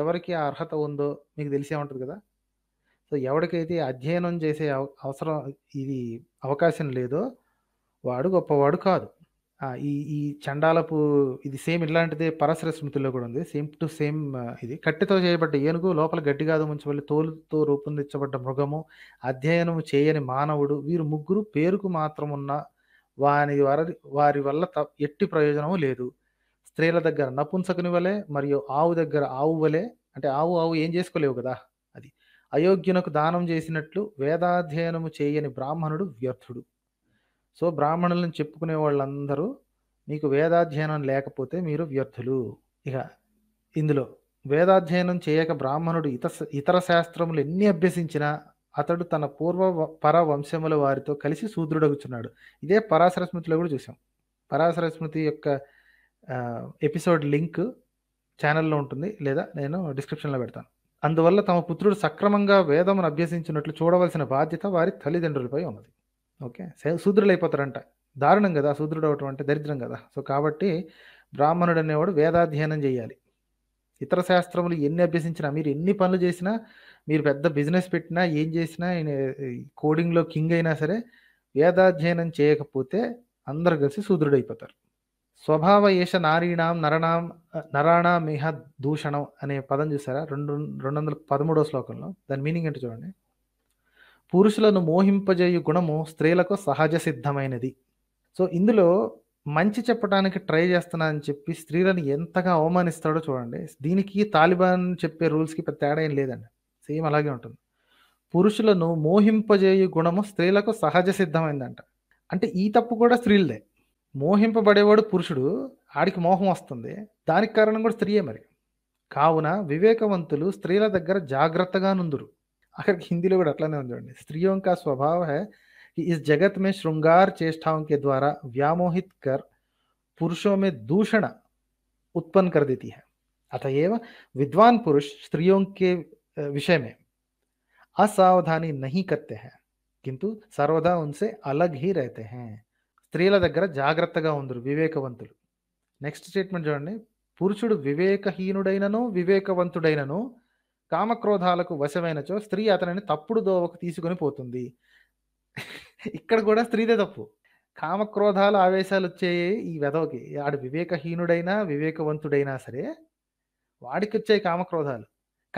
ఎవరికి అర్హత ఉందో మీకు తెలిసే ఉంటుంది కదా సో ఎవరికైతే అధ్యయనం చేసే అవసరం ఇది అవకాశం లేదో వాడు గొప్పవాడు కాదు ఈ ఈ చండాలపు ఇది సేమ్ ఇలాంటిదే పరస్ర స్మృతిలో కూడా ఉంది సేమ్ టు సేమ్ ఇది కట్టెతో చేయబడ్డ ఏనుగు లోపల గడ్డి కాదు ముంచబడి తోలుతో రూపొందించబడ్డ మృగము అధ్యయనము చేయని మానవుడు వీరు ముగ్గురు పేరుకు మాత్రమున్న వాని వారి వారి వల్ల ఎట్టి ప్రయోజనము లేదు స్త్రీల దగ్గర నపుంసకుని వలె మరియు ఆవు దగ్గర ఆవు వలె అంటే ఆవు ఆవు ఏం చేసుకోలేవు కదా అది అయోగ్యునకు దానం చేసినట్లు వేదాధ్యయనము చేయని బ్రాహ్మణుడు వ్యర్థుడు సో బ్రాహ్మణులను చెప్పుకునే వాళ్ళందరూ మీకు వేదాధ్యయనం లేకపోతే మీరు వ్యర్థులు ఇక ఇందులో వేదాధ్యయనం చేయక బ్రాహ్మణుడు ఇత ఇతర శాస్త్రములు ఎన్ని అభ్యసించినా అతడు తన పూర్వ పర వంశముల వారితో కలిసి శూద్రుడగుచున్నాడు ఇదే పరాశర స్మృతిలో కూడా చూసాం పరాశర స్మృతి యొక్క ఎపిసోడ్ లింక్ ఛానల్లో ఉంటుంది లేదా నేను డిస్క్రిప్షన్లో పెడతాను అందువల్ల తమ పుత్రుడు సక్రమంగా వేదమును అభ్యసించినట్లు చూడవలసిన బాధ్యత వారి తల్లిదండ్రులపై ఉన్నది ఓకే శూద్రులు అయిపోతారంట దారుణం కదా శూద్రుడు అవటం అంటే దరిద్రం కదా సో కాబట్టి బ్రాహ్మణుడు అనేవాడు వేదాధ్యయనం చేయాలి ఇతర శాస్త్రములు ఎన్ని అభ్యసించినా మీరు ఎన్ని పనులు చేసినా మీరు పెద్ద బిజినెస్ పెట్టినా ఏం చేసినా కోడింగ్లో కింగ్ అయినా సరే వేదాధ్యయనం చేయకపోతే అందరు కలిసి శూద్రుడు అయిపోతారు స్వభావ ఏష నారీణాం నరణాం నరాణా మేహ దూషణం అనే పదం చూసారా రెండు రెండు వందల పదమూడో శ్లోకంలో దాని మీనింగ్ ఏంటో చూడండి పురుషులను మోహింపజేయు గుణము స్త్రీలకు సహజ సిద్ధమైనది సో ఇందులో మంచి చెప్పడానికి ట్రై చేస్తున్నా అని చెప్పి స్త్రీలను ఎంతగా అవమానిస్తాడో చూడండి దీనికి తాలిబాన్ చెప్పే రూల్స్కి పెద్ద తేడా ఏం లేదండి సేమ్ అలాగే ఉంటుంది పురుషులను మోహింపజేయు గుణము స్త్రీలకు సహజ సిద్ధమైందంట అంటే ఈ తప్పు కూడా స్త్రీలదే మోహింపబడే వాడు పురుషుడు ఆనికి మోహం వస్తుంది దాని కారణం కూడా స్త్రీయే మరి కావున వివేకవంతులు స్త్రీల దగ్గర జాగృతగా నుందురు అక్కడ హిందీలో కూడా అట్లానే ఉంది చూడండి స్త్రీ యోంకా స్వభావ హే కి ఇస్ జగత్ మే శృంగార చేష్టాఓం కే ద్వారా వ్యామోహిత్ కర్ పురుషోం మే దూషణ ఉత్పాన్ కర్ deti హే అత ఏవ విద్వాన్ పురుష్ స్త్రీయోం కే విషయ మే అసఆవధాని నహీ కర్తే హే కింతూ సర్వదా ఉంసే అలగ్ హి రహతే హే స్త్రీల దగ్గర జాగ్రత్తగా ఉందరు వివేకవంతులు నెక్స్ట్ స్టేట్మెంట్ చూడండి పురుషుడు వివేకహీనుడైనను వివేకవంతుడైనను కామక్రోధాలకు వశమైనచో స్త్రీ అతనిని తప్పుడు దోవకు తీసుకొని పోతుంది ఇక్కడ కూడా స్త్రీదే తప్పు కామక్రోధాలు ఆవేశాలు వచ్చాయి ఈ వెధవకి ఆడు వివేకహీనుడైనా వివేకవంతుడైనా సరే వాడికి వచ్చాయి కామక్రోధాలు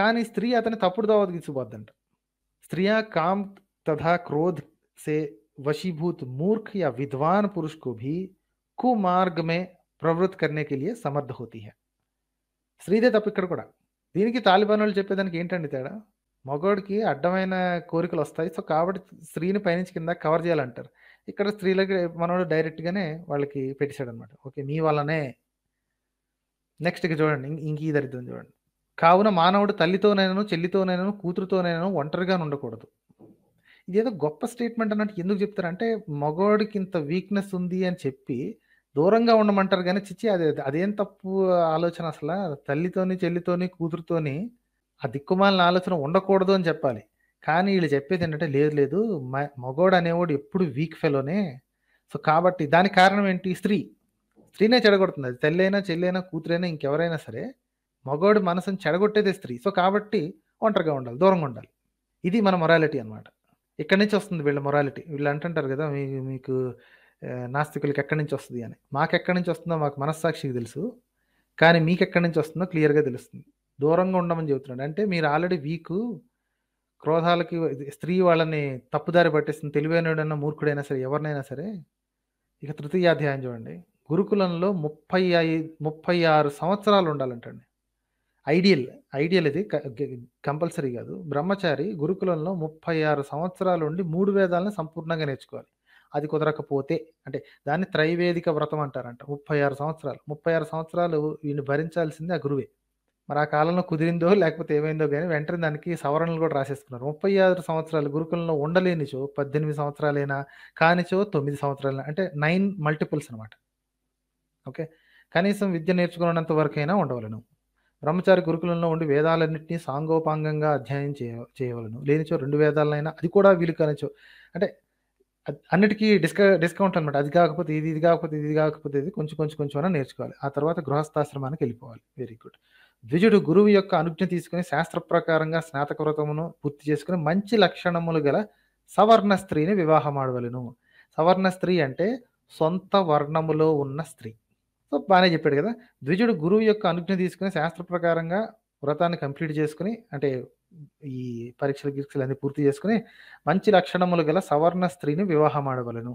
కానీ స్త్రీ అతని తప్పుడు దోవ తీసుకుపోద్దంట స్త్రీయా కామ్ తథా క్రోధ్ సే वशीभूत मूर्ख या विद्वान पुरुष को भी కుమార్గ్ మే ప్రవృత్ కర్నేకి సమర్థ హోతీ హై శ్రీదే తప్ప ఇక్కడ కూడా దీనికి తాలిబానులు చెప్పేదానికి ఏంటండి తేడా మగోడికి అడ్డమైన కోరికలు వస్తాయి సో కాబట్టి స్త్రీని పైనుంచి కింద కవర్ చేయాలంటారు ఇక్కడ స్త్రీలకి మనోడు డైరెక్ట్గానే వాళ్ళకి పెట్టేశాడు అనమాట ఓకే మీ వల్లనే నెక్స్ట్ ఇక చూడండి ఇంక ఈ దరిద్రం చూడండి కావున మానవుడు తల్లితోనైనను చెల్లితోనైనను కూతురుతోనైనాను ఒంటరిగా ఉండకూడదు ఇదేదో గొప్ప స్టేట్మెంట్ అన్నట్టు ఎందుకు చెప్తారంటే మగవాడికి ఇంత వీక్నెస్ ఉంది అని చెప్పి దూరంగా ఉండమంటారు కానీ చిచ్చి అది అదేం తప్పు ఆలోచన అసలు తల్లితోని చెల్లితోని కూతురుతోని ఆ దిక్కుమాలిన ఆలోచన ఉండకూడదు అని చెప్పాలి కానీ వీళ్ళు చెప్పేది ఏంటంటే లేదు లేదు మగోడు అనేవాడు ఎప్పుడు వీక్ ఫెలోనే సో కాబట్టి దానికి కారణం ఏంటి స్త్రీ స్త్రీనే చెడగొడుతుంది అది తల్లైనా చెల్లైనా కూతురైనా ఇంకెవరైనా సరే మగోడి మనసుని చెడగొట్టేదే స్త్రీ సో కాబట్టి ఒంటరిగా ఉండాలి దూరంగా ఉండాలి ఇది మన మొరాలిటీ అనమాట ఇక్కడి నుంచి వస్తుంది వీళ్ళ మొరాలిటీ వీళ్ళు అంటుంటారు కదా మీ మీకు నాస్తికులకి ఎక్కడి నుంచి వస్తుంది అని మాకు ఎక్కడి నుంచి వస్తుందో మాకు మనస్సాక్షికి తెలుసు కానీ మీకు ఎక్కడి నుంచి వస్తుందో క్లియర్గా తెలుస్తుంది దూరంగా ఉండమని చెబుతున్నాడు అంటే మీరు ఆల్రెడీ వీకు క్రోధాలకి స్త్రీ వాళ్ళని తప్పుదారి పట్టేస్తుంది తెలివైనడైనా మూర్ఖుడైనా సరే ఎవరినైనా సరే ఇక తృతీయాధ్యాయం చూడండి గురుకులంలో ముప్పై ఐదు ముప్పై ఆరు సంవత్సరాలు ఉండాలంటండి ఐడియల్ ఐడియల్ ఇది కంపల్సరీ కాదు బ్రహ్మచారి గురుకులంలో ముప్పై ఆరు సంవత్సరాలు నుండి మూడు వేదాలను సంపూర్ణంగా నేర్చుకోవాలి అది కుదరకపోతే అంటే దాన్ని త్రైవేదిక వ్రతం అంటారంట ముప్పై ఆరు సంవత్సరాలు ముప్పై ఆరు సంవత్సరాలు వీళ్ళు భరించాల్సింది ఆ గురువే మరి ఆ కాలంలో కుదిరిందో లేకపోతే ఏమైందో కానీ వెంటనే దానికి సవరణలు కూడా రాసేసుకున్నారు ముప్పై ఆరు సంవత్సరాలు గురుకులంలో ఉండలేనిచో పద్దెనిమిది సంవత్సరాలైనా కానిచో తొమ్మిది సంవత్సరాలైనా అంటే నైన్ మల్టిపుల్స్ అనమాట ఓకే కనీసం విద్య నేర్చుకున్నంత వరకైనా నువ్వు బ్రహ్మచారి గురుకులంలో ఉండి వేదాలన్నింటినీ సాంగోపాంగంగా అధ్యయనం చేయ చేయవలను లేనిచో రెండు వేదాలైనా అది కూడా వీలు కనచో అంటే అన్నిటికీ డిస్క డిస్కౌంట్ అనమాట అది కాకపోతే ఇది ఇది కాకపోతే ఇది కాకపోతే ఇది కొంచెం కొంచెం కొంచెం అని నేర్చుకోవాలి ఆ తర్వాత గృహస్థాశ్రమానికి వెళ్ళిపోవాలి వెరీ గుడ్ ద్విజుడు గురువు యొక్క అనుజ్ఞ తీసుకుని శాస్త్ర ప్రకారంగా స్నాతక వ్రతమును పూర్తి చేసుకుని మంచి లక్షణములు గల సవర్ణ స్త్రీని వివాహం ఆడవలను సవర్ణ స్త్రీ అంటే సొంత వర్ణములో ఉన్న స్త్రీ సో బాగానే చెప్పాడు కదా ద్విజుడు గురువు యొక్క అనుజ్ఞ తీసుకుని శాస్త్ర ప్రకారంగా వ్రతాన్ని కంప్లీట్ చేసుకుని అంటే ఈ పరీక్షలు గీక్షలు అన్ని పూర్తి చేసుకుని మంచి లక్షణములు గల సవర్ణ స్త్రీని వివాహం వివాహమాడవలను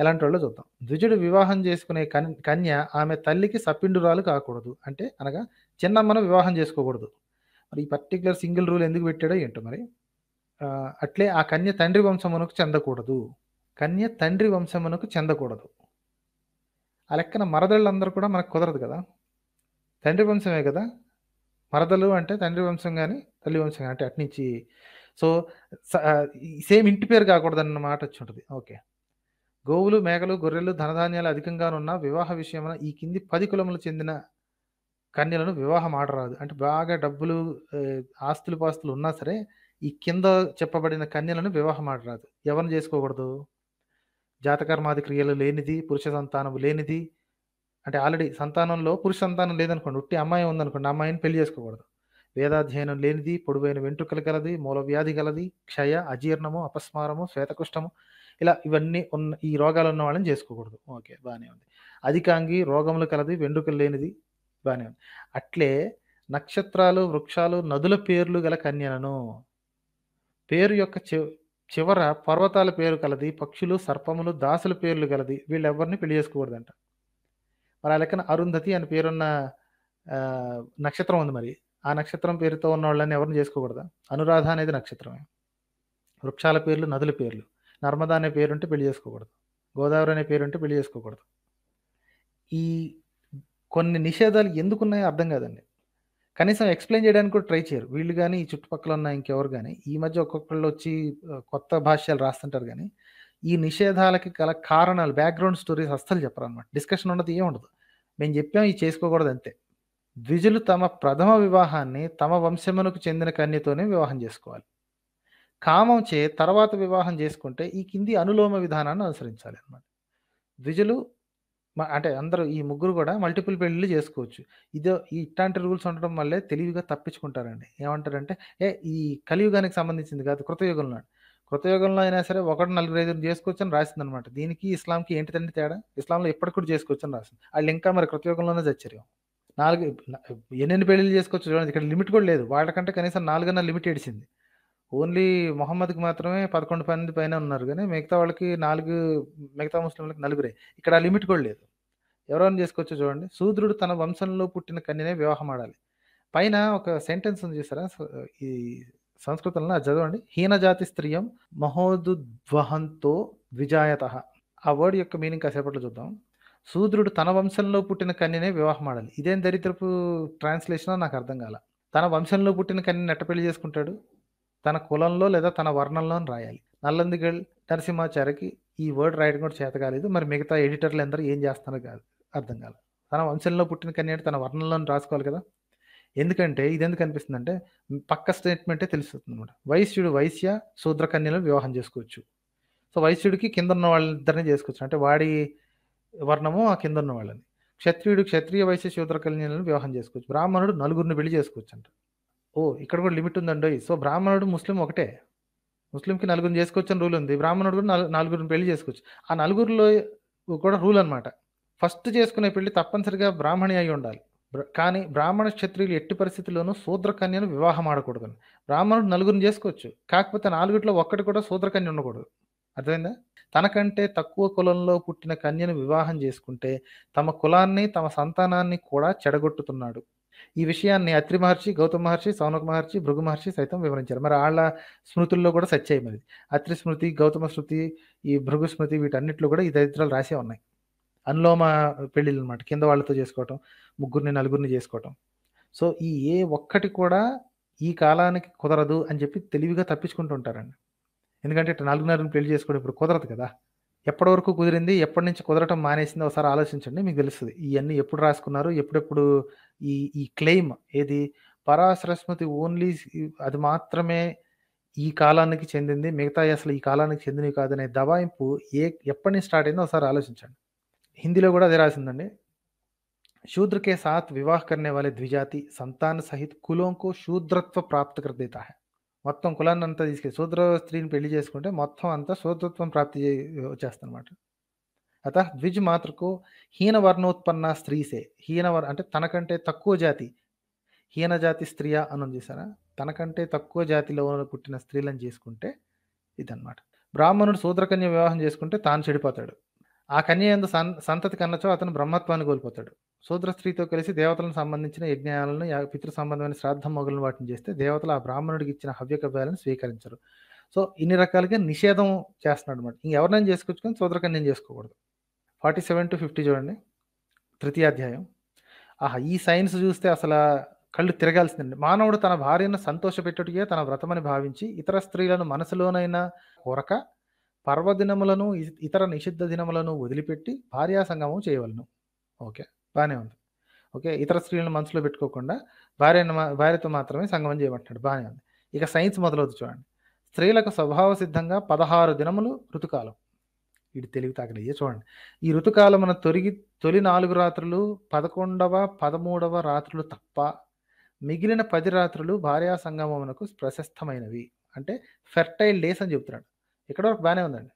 ఎలాంటి వాళ్ళో చూద్దాం ద్విజుడు వివాహం చేసుకునే కన్య ఆమె తల్లికి సప్పిండురాలు కాకూడదు అంటే అనగా చిన్నమ్మను వివాహం చేసుకోకూడదు మరి ఈ పర్టికులర్ సింగిల్ రూల్ ఎందుకు పెట్టాడో ఏంటో మరి అట్లే ఆ కన్య తండ్రి వంశమునకు చెందకూడదు కన్య తండ్రి వంశమునకు చెందకూడదు ఆ లెక్కన మరదళ్ళందరూ కూడా మనకు కుదరదు కదా తండ్రి వంశమే కదా మరదలు అంటే తండ్రి వంశం కానీ తల్లి వంశం కానీ అంటే అట్నుంచి సో సేమ్ ఇంటి పేరు కాకూడదన్నమాట మాట వచ్చి ఉంటుంది ఓకే గోవులు మేకలు గొర్రెలు ధనధాన్యాలు అధికంగా ఉన్న వివాహ విషయంలో ఈ కింది పది కులములు చెందిన కన్యలను వివాహం ఆడరాదు అంటే బాగా డబ్బులు ఆస్తులు పాస్తులు ఉన్నా సరే ఈ కింద చెప్పబడిన కన్యలను వివాహం ఆడరాదు ఎవరిని చేసుకోకూడదు జాతకర్మాది క్రియలు లేనిది పురుష సంతానం లేనిది అంటే ఆల్రెడీ సంతానంలో పురుష సంతానం లేదనుకోండి ఉట్టి అమ్మాయి ఉందనుకోండి అమ్మాయిని పెళ్లి చేసుకోకూడదు వేదాధ్యయనం లేనిది పొడువైన వెంట్రుకలు గలది మూలవ్యాధి గలది క్షయ అజీర్ణము అపస్మారము శ్వేతకుష్టము ఇలా ఇవన్నీ ఉన్న ఈ రోగాలు ఉన్న వాళ్ళని చేసుకోకూడదు ఓకే బాగానే ఉంది అధికాంగి రోగములు కలది వెండుకలు లేనిది బాగానే ఉంది అట్లే నక్షత్రాలు వృక్షాలు నదుల పేర్లు గల కన్యలను పేరు యొక్క చివర పర్వతాల పేరు కలది పక్షులు సర్పములు దాసుల పేర్లు కలది వీళ్ళెవ్వరిని పెళ్లి చేసుకోకూడదంట మరి ఆ లెక్కన అరుంధతి అని పేరున్న నక్షత్రం ఉంది మరి ఆ నక్షత్రం పేరుతో ఉన్న వాళ్ళని ఎవరిని చేసుకోకూడదా అనురాధ అనేది నక్షత్రమే వృక్షాల పేర్లు నదుల పేర్లు నర్మదా అనే పేరుంటే పెళ్లి చేసుకోకూడదు గోదావరి అనే పేరుంటే పెళ్లి చేసుకోకూడదు ఈ కొన్ని నిషేధాలు ఎందుకున్నాయో అర్థం కాదండి కనీసం ఎక్స్ప్లెయిన్ చేయడానికి కూడా ట్రై చేయరు వీళ్ళు కానీ ఈ చుట్టుపక్కల ఉన్న ఇంకెవరు కానీ ఈ మధ్య ఒక్కొక్కళ్ళు వచ్చి కొత్త భాష్యాలు రాస్తుంటారు కానీ ఈ నిషేధాలకి గల కారణాలు బ్యాక్గ్రౌండ్ స్టోరీస్ అస్సలు చెప్పరు అనమాట డిస్కషన్ ఉండదు ఏం ఉండదు మేము చెప్పాం ఇది చేసుకోకూడదు అంతే ద్విజులు తమ ప్రథమ వివాహాన్ని తమ వంశమునకు చెందిన కన్యతోనే వివాహం చేసుకోవాలి కామం చే తర్వాత వివాహం చేసుకుంటే ఈ కింది అనులోమ విధానాన్ని అనుసరించాలి అనమాట ద్విజులు అంటే అందరూ ఈ ముగ్గురు కూడా మల్టిపుల్ పెళ్ళిళ్ళు చేసుకోవచ్చు. ఇదో ఇట్లాంటి రూల్స్ ఉండడం వల్లే తెలివిగా తప్పించుకుంటారండి. ఏమంటారంటే, ఏ ఈ కలియుగానికి సంబంధించింది కాదు కృతయుగంలో కృతయుగంలో అయినా సరే ఒకటి చేసుకోవచ్చు అని చేసుకోవచ్చని అనమాట దీనికి, ఇస్లాంకి ఏంటిదండి తేడా? ఇస్లాంలో ఇప్పటికి కూడా చేసుకోవచ్చని రాసింది. వాళ్ళు ఇంకా మరి కృతయుగంలోనే చచ్చరు నాలుగు ఎన్నెన్ని పెళ్ళిళ్ళు చేసుకోవచ్చు చూడండి. ఇక్కడ లిమిట్ కూడా లేదు. వాళ్ళకంటే కనీసం నాలుగన్నా లిమిట్ ఏడిసింది. ఓన్లీ మొహమ్మద్‌కి మాత్రమే పదకొండు మంది పైన ఉన్నారు కానీ మిగతా వాళ్ళకి నాలుగు మిగతా ముస్లింలకు నలుగురే. ఇక్కడ లిమిట్ కూడా లేదు. ఎవరైనా చేసుకోవచ్చు చూడండి. శూద్రుడు తన వంశంలో పుట్టిన కన్యనే వివాహమాడాలి. పైన ఒక సెంటెన్స్ ఉంది చూసారా? ఈ సంస్కృతంలో అది చదవండి. హీనజాతి స్త్రీయం మహోదుద్వహంతో విజాయత ఆ వర్డ్ యొక్క మీనింగ్ కాసేపట్లో చూద్దాం. సూద్రుడు తన వంశంలో పుట్టిన కన్యనే ఆడాలి ఇదేం దరిద్రపు నాకు అర్థం కాల తన వంశంలో పుట్టిన కన్యని నెట్ట పెళ్లి చేసుకుంటాడు? తన కులంలో లేదా తన వర్ణంలో రాయాలి నల్లందిగల్ నరసింహాచారికి ఈ వర్డ్ రాయడం కూడా చేత కాలేదు మరి మిగతా ఎడిటర్లు అందరూ ఏం చేస్తారు కాదు అర్థం కాదు తన వంశంలో పుట్టిన కన్యాడు తన వర్ణంలో రాసుకోవాలి కదా ఎందుకంటే ఇది ఎందుకు అంటే పక్క స్టేట్మెంటే తెలుస్తుంది అనమాట వైశ్యుడు వైశ్య శూద్ర కన్యలు వివాహం చేసుకోవచ్చు సో వైశ్యుడికి కింద ఉన్న వాళ్ళిద్దరిని చేసుకోవచ్చు అంటే వాడి వర్ణము ఆ కింద ఉన్న వాళ్ళని క్షత్రియుడు క్షత్రియ వైశ్య శూద్ర కన్యలను వివాహం చేసుకోవచ్చు బ్రాహ్మణుడు నలుగురిని పెళ్లి చేసుకోవచ్చు అంట ఓహ్! ఇక్కడ కూడా లిమిట్ ఉందండి సో, బ్రాహ్మణుడు, ముస్లిం ఒకటే. ముస్లిం‌కి నలుగురిని అని రూల్ ఉంది. బ్రాహ్మణుడు కూడా నలు నలుగురిని పెళ్లి చేసుకోవచ్చు ఆ నలుగురిలో కూడా రూల్ అనమాట ఫస్ట్ చేసుకునే పెళ్లి తప్పనిసరిగా బ్రాహ్మణి అయి ఉండాలి. కానీ బ్రాహ్మణ, క్షత్రియులు ఎట్టి పరిస్థితిలోనూ శూద్ర కన్యను వివాహం ఆడకూడదు బ్రాహ్మణుడు నలుగురిని చేసుకోవచ్చు కాకపోతే నాలుగుట్లో ఒక్కటి కూడా శూద్ర కన్య ఉండకూడదు. అర్థమైందా? తనకంటే తక్కువ కులంలో పుట్టిన కన్యను వివాహం చేసుకుంటే తమ కులాన్ని, తమ సంతానాన్ని కూడా చెడగొట్టుతున్నాడు. ఈ విషయాన్ని అత్రి మహర్షి గౌతమ మహర్షి సౌనక మహర్షి భృగు మహర్షి సైతం వివరించారు మరి వాళ్ళ స్మృతుల్లో కూడా సత్యమైనది అత్రి స్మృతి గౌతమ స్మృతి ఈ భృగు స్మృతి వీటన్నిటిలో కూడా ఈ దరిద్రాలు రాసే ఉన్నాయి అనులోమ పెళ్ళిళ్ళు అనమాట కింద వాళ్ళతో చేసుకోవటం ముగ్గురిని నలుగురిని చేసుకోవటం సో ఈ ఏ ఒక్కటి కూడా ఈ కాలానికి కుదరదు అని చెప్పి తెలివిగా తప్పించుకుంటూ ఉంటారండి ఎందుకంటే ఇట్లా నాలుగున్నరని పెళ్లి చేసుకోవడం ఇప్పుడు కుదరదు కదా ఎప్పటి వరకు కుదిరింది ఎప్పటి నుంచి కుదరటం మానేసింది ఒకసారి ఆలోచించండి మీకు తెలుస్తుంది ఇవన్నీ ఎప్పుడు రాసుకున్నారు ఎప్పుడెప్పుడు ఈ ఈ క్లెయిమ్ ఏది పరాశ్రస్మతి ఓన్లీ అది మాత్రమే ఈ కాలానికి చెందింది మిగతా అసలు ఈ కాలానికి చెందినవి కాదనే దబాయింపు ఏ ఎప్పటి నుంచి స్టార్ట్ అయిందో ఒకసారి ఆలోచించండి హిందీలో కూడా అదే రాసిందండి శూద్రకే సాత్ साथ विवाह ద్విజాతి वाले द्विजाति संतान శూద్రత్వ कुलों को మొత్తం కులాన్ని అంతా తీసుకెళ్ళి శూద్ర స్త్రీని పెళ్లి చేసుకుంటే మొత్తం అంతా శూద్రత్వం ప్రాప్తి వచ్చేస్తనమాట అత ద్విజ్ మాతృకు హీన వర్ణోత్పన్న స్త్రీసే హీనవర్ అంటే తనకంటే తక్కువ జాతి హీన జాతి స్త్రీయ అని చూసారా తనకంటే తక్కువ జాతిలో పుట్టిన స్త్రీలను చేసుకుంటే ఇదన్నమాట బ్రాహ్మణుడు శూద్రకన్య వివాహం చేసుకుంటే తాను చెడిపోతాడు ఆ కన్య ఎందు సంతతి కన్నచో అతను బ్రహ్మత్వాన్ని కోల్పోతాడు శూద్ర స్త్రీతో కలిసి దేవతలను సంబంధించిన యజ్ఞాలను పితృ సంబంధమైన శ్రాద్ధం మొగలను వాటిని చేస్తే దేవతలు ఆ బ్రాహ్మణుడికి ఇచ్చిన హవ్యకవ్యాలను స్వీకరించరు సో ఇన్ని రకాలుగా నిషేధం చేస్తున్నాడు అనమాట ఇంకెవరినైనా చేసుకొచ్చుకొని శూద్రకన్యం చేసుకోకూడదు ఫార్టీ సెవెన్ టు ఫిఫ్టీ చూడండి తృతీయాధ్యాయం ఆహా ఈ సైన్స్ చూస్తే అసలు కళ్ళు తిరగాల్సిందండి మానవుడు తన భార్యను సంతోషపెట్టుటికే తన వ్రతమని భావించి ఇతర స్త్రీలను మనసులోనైనా కొరక పర్వదినములను ఇతర నిషిద్ధ దినములను వదిలిపెట్టి భార్యా సంగమం చేయవలను ఓకే బాగానే ఉంది ఓకే ఇతర స్త్రీలను మనసులో పెట్టుకోకుండా భార్య భార్యతో మాత్రమే సంగమం చేయబట్టాడు బాగానే ఉంది ఇక సైన్స్ మొదలవుతుంది చూడండి స్త్రీలకు స్వభావ సిద్ధంగా పదహారు దినములు ఋతుకాలం ఇది తెలివితేటలే చూడండి ఈ మన తొలిగి తొలి నాలుగు రాత్రులు పదకొండవ పదమూడవ రాత్రులు తప్ప మిగిలిన పది రాత్రులు భార్యా సంగమమునకు ప్రశస్తమైనవి అంటే ఫెర్టైల్ డేస్ అని చెప్తున్నాడు ఇక్కడ వరకు బాగానే ఉందండి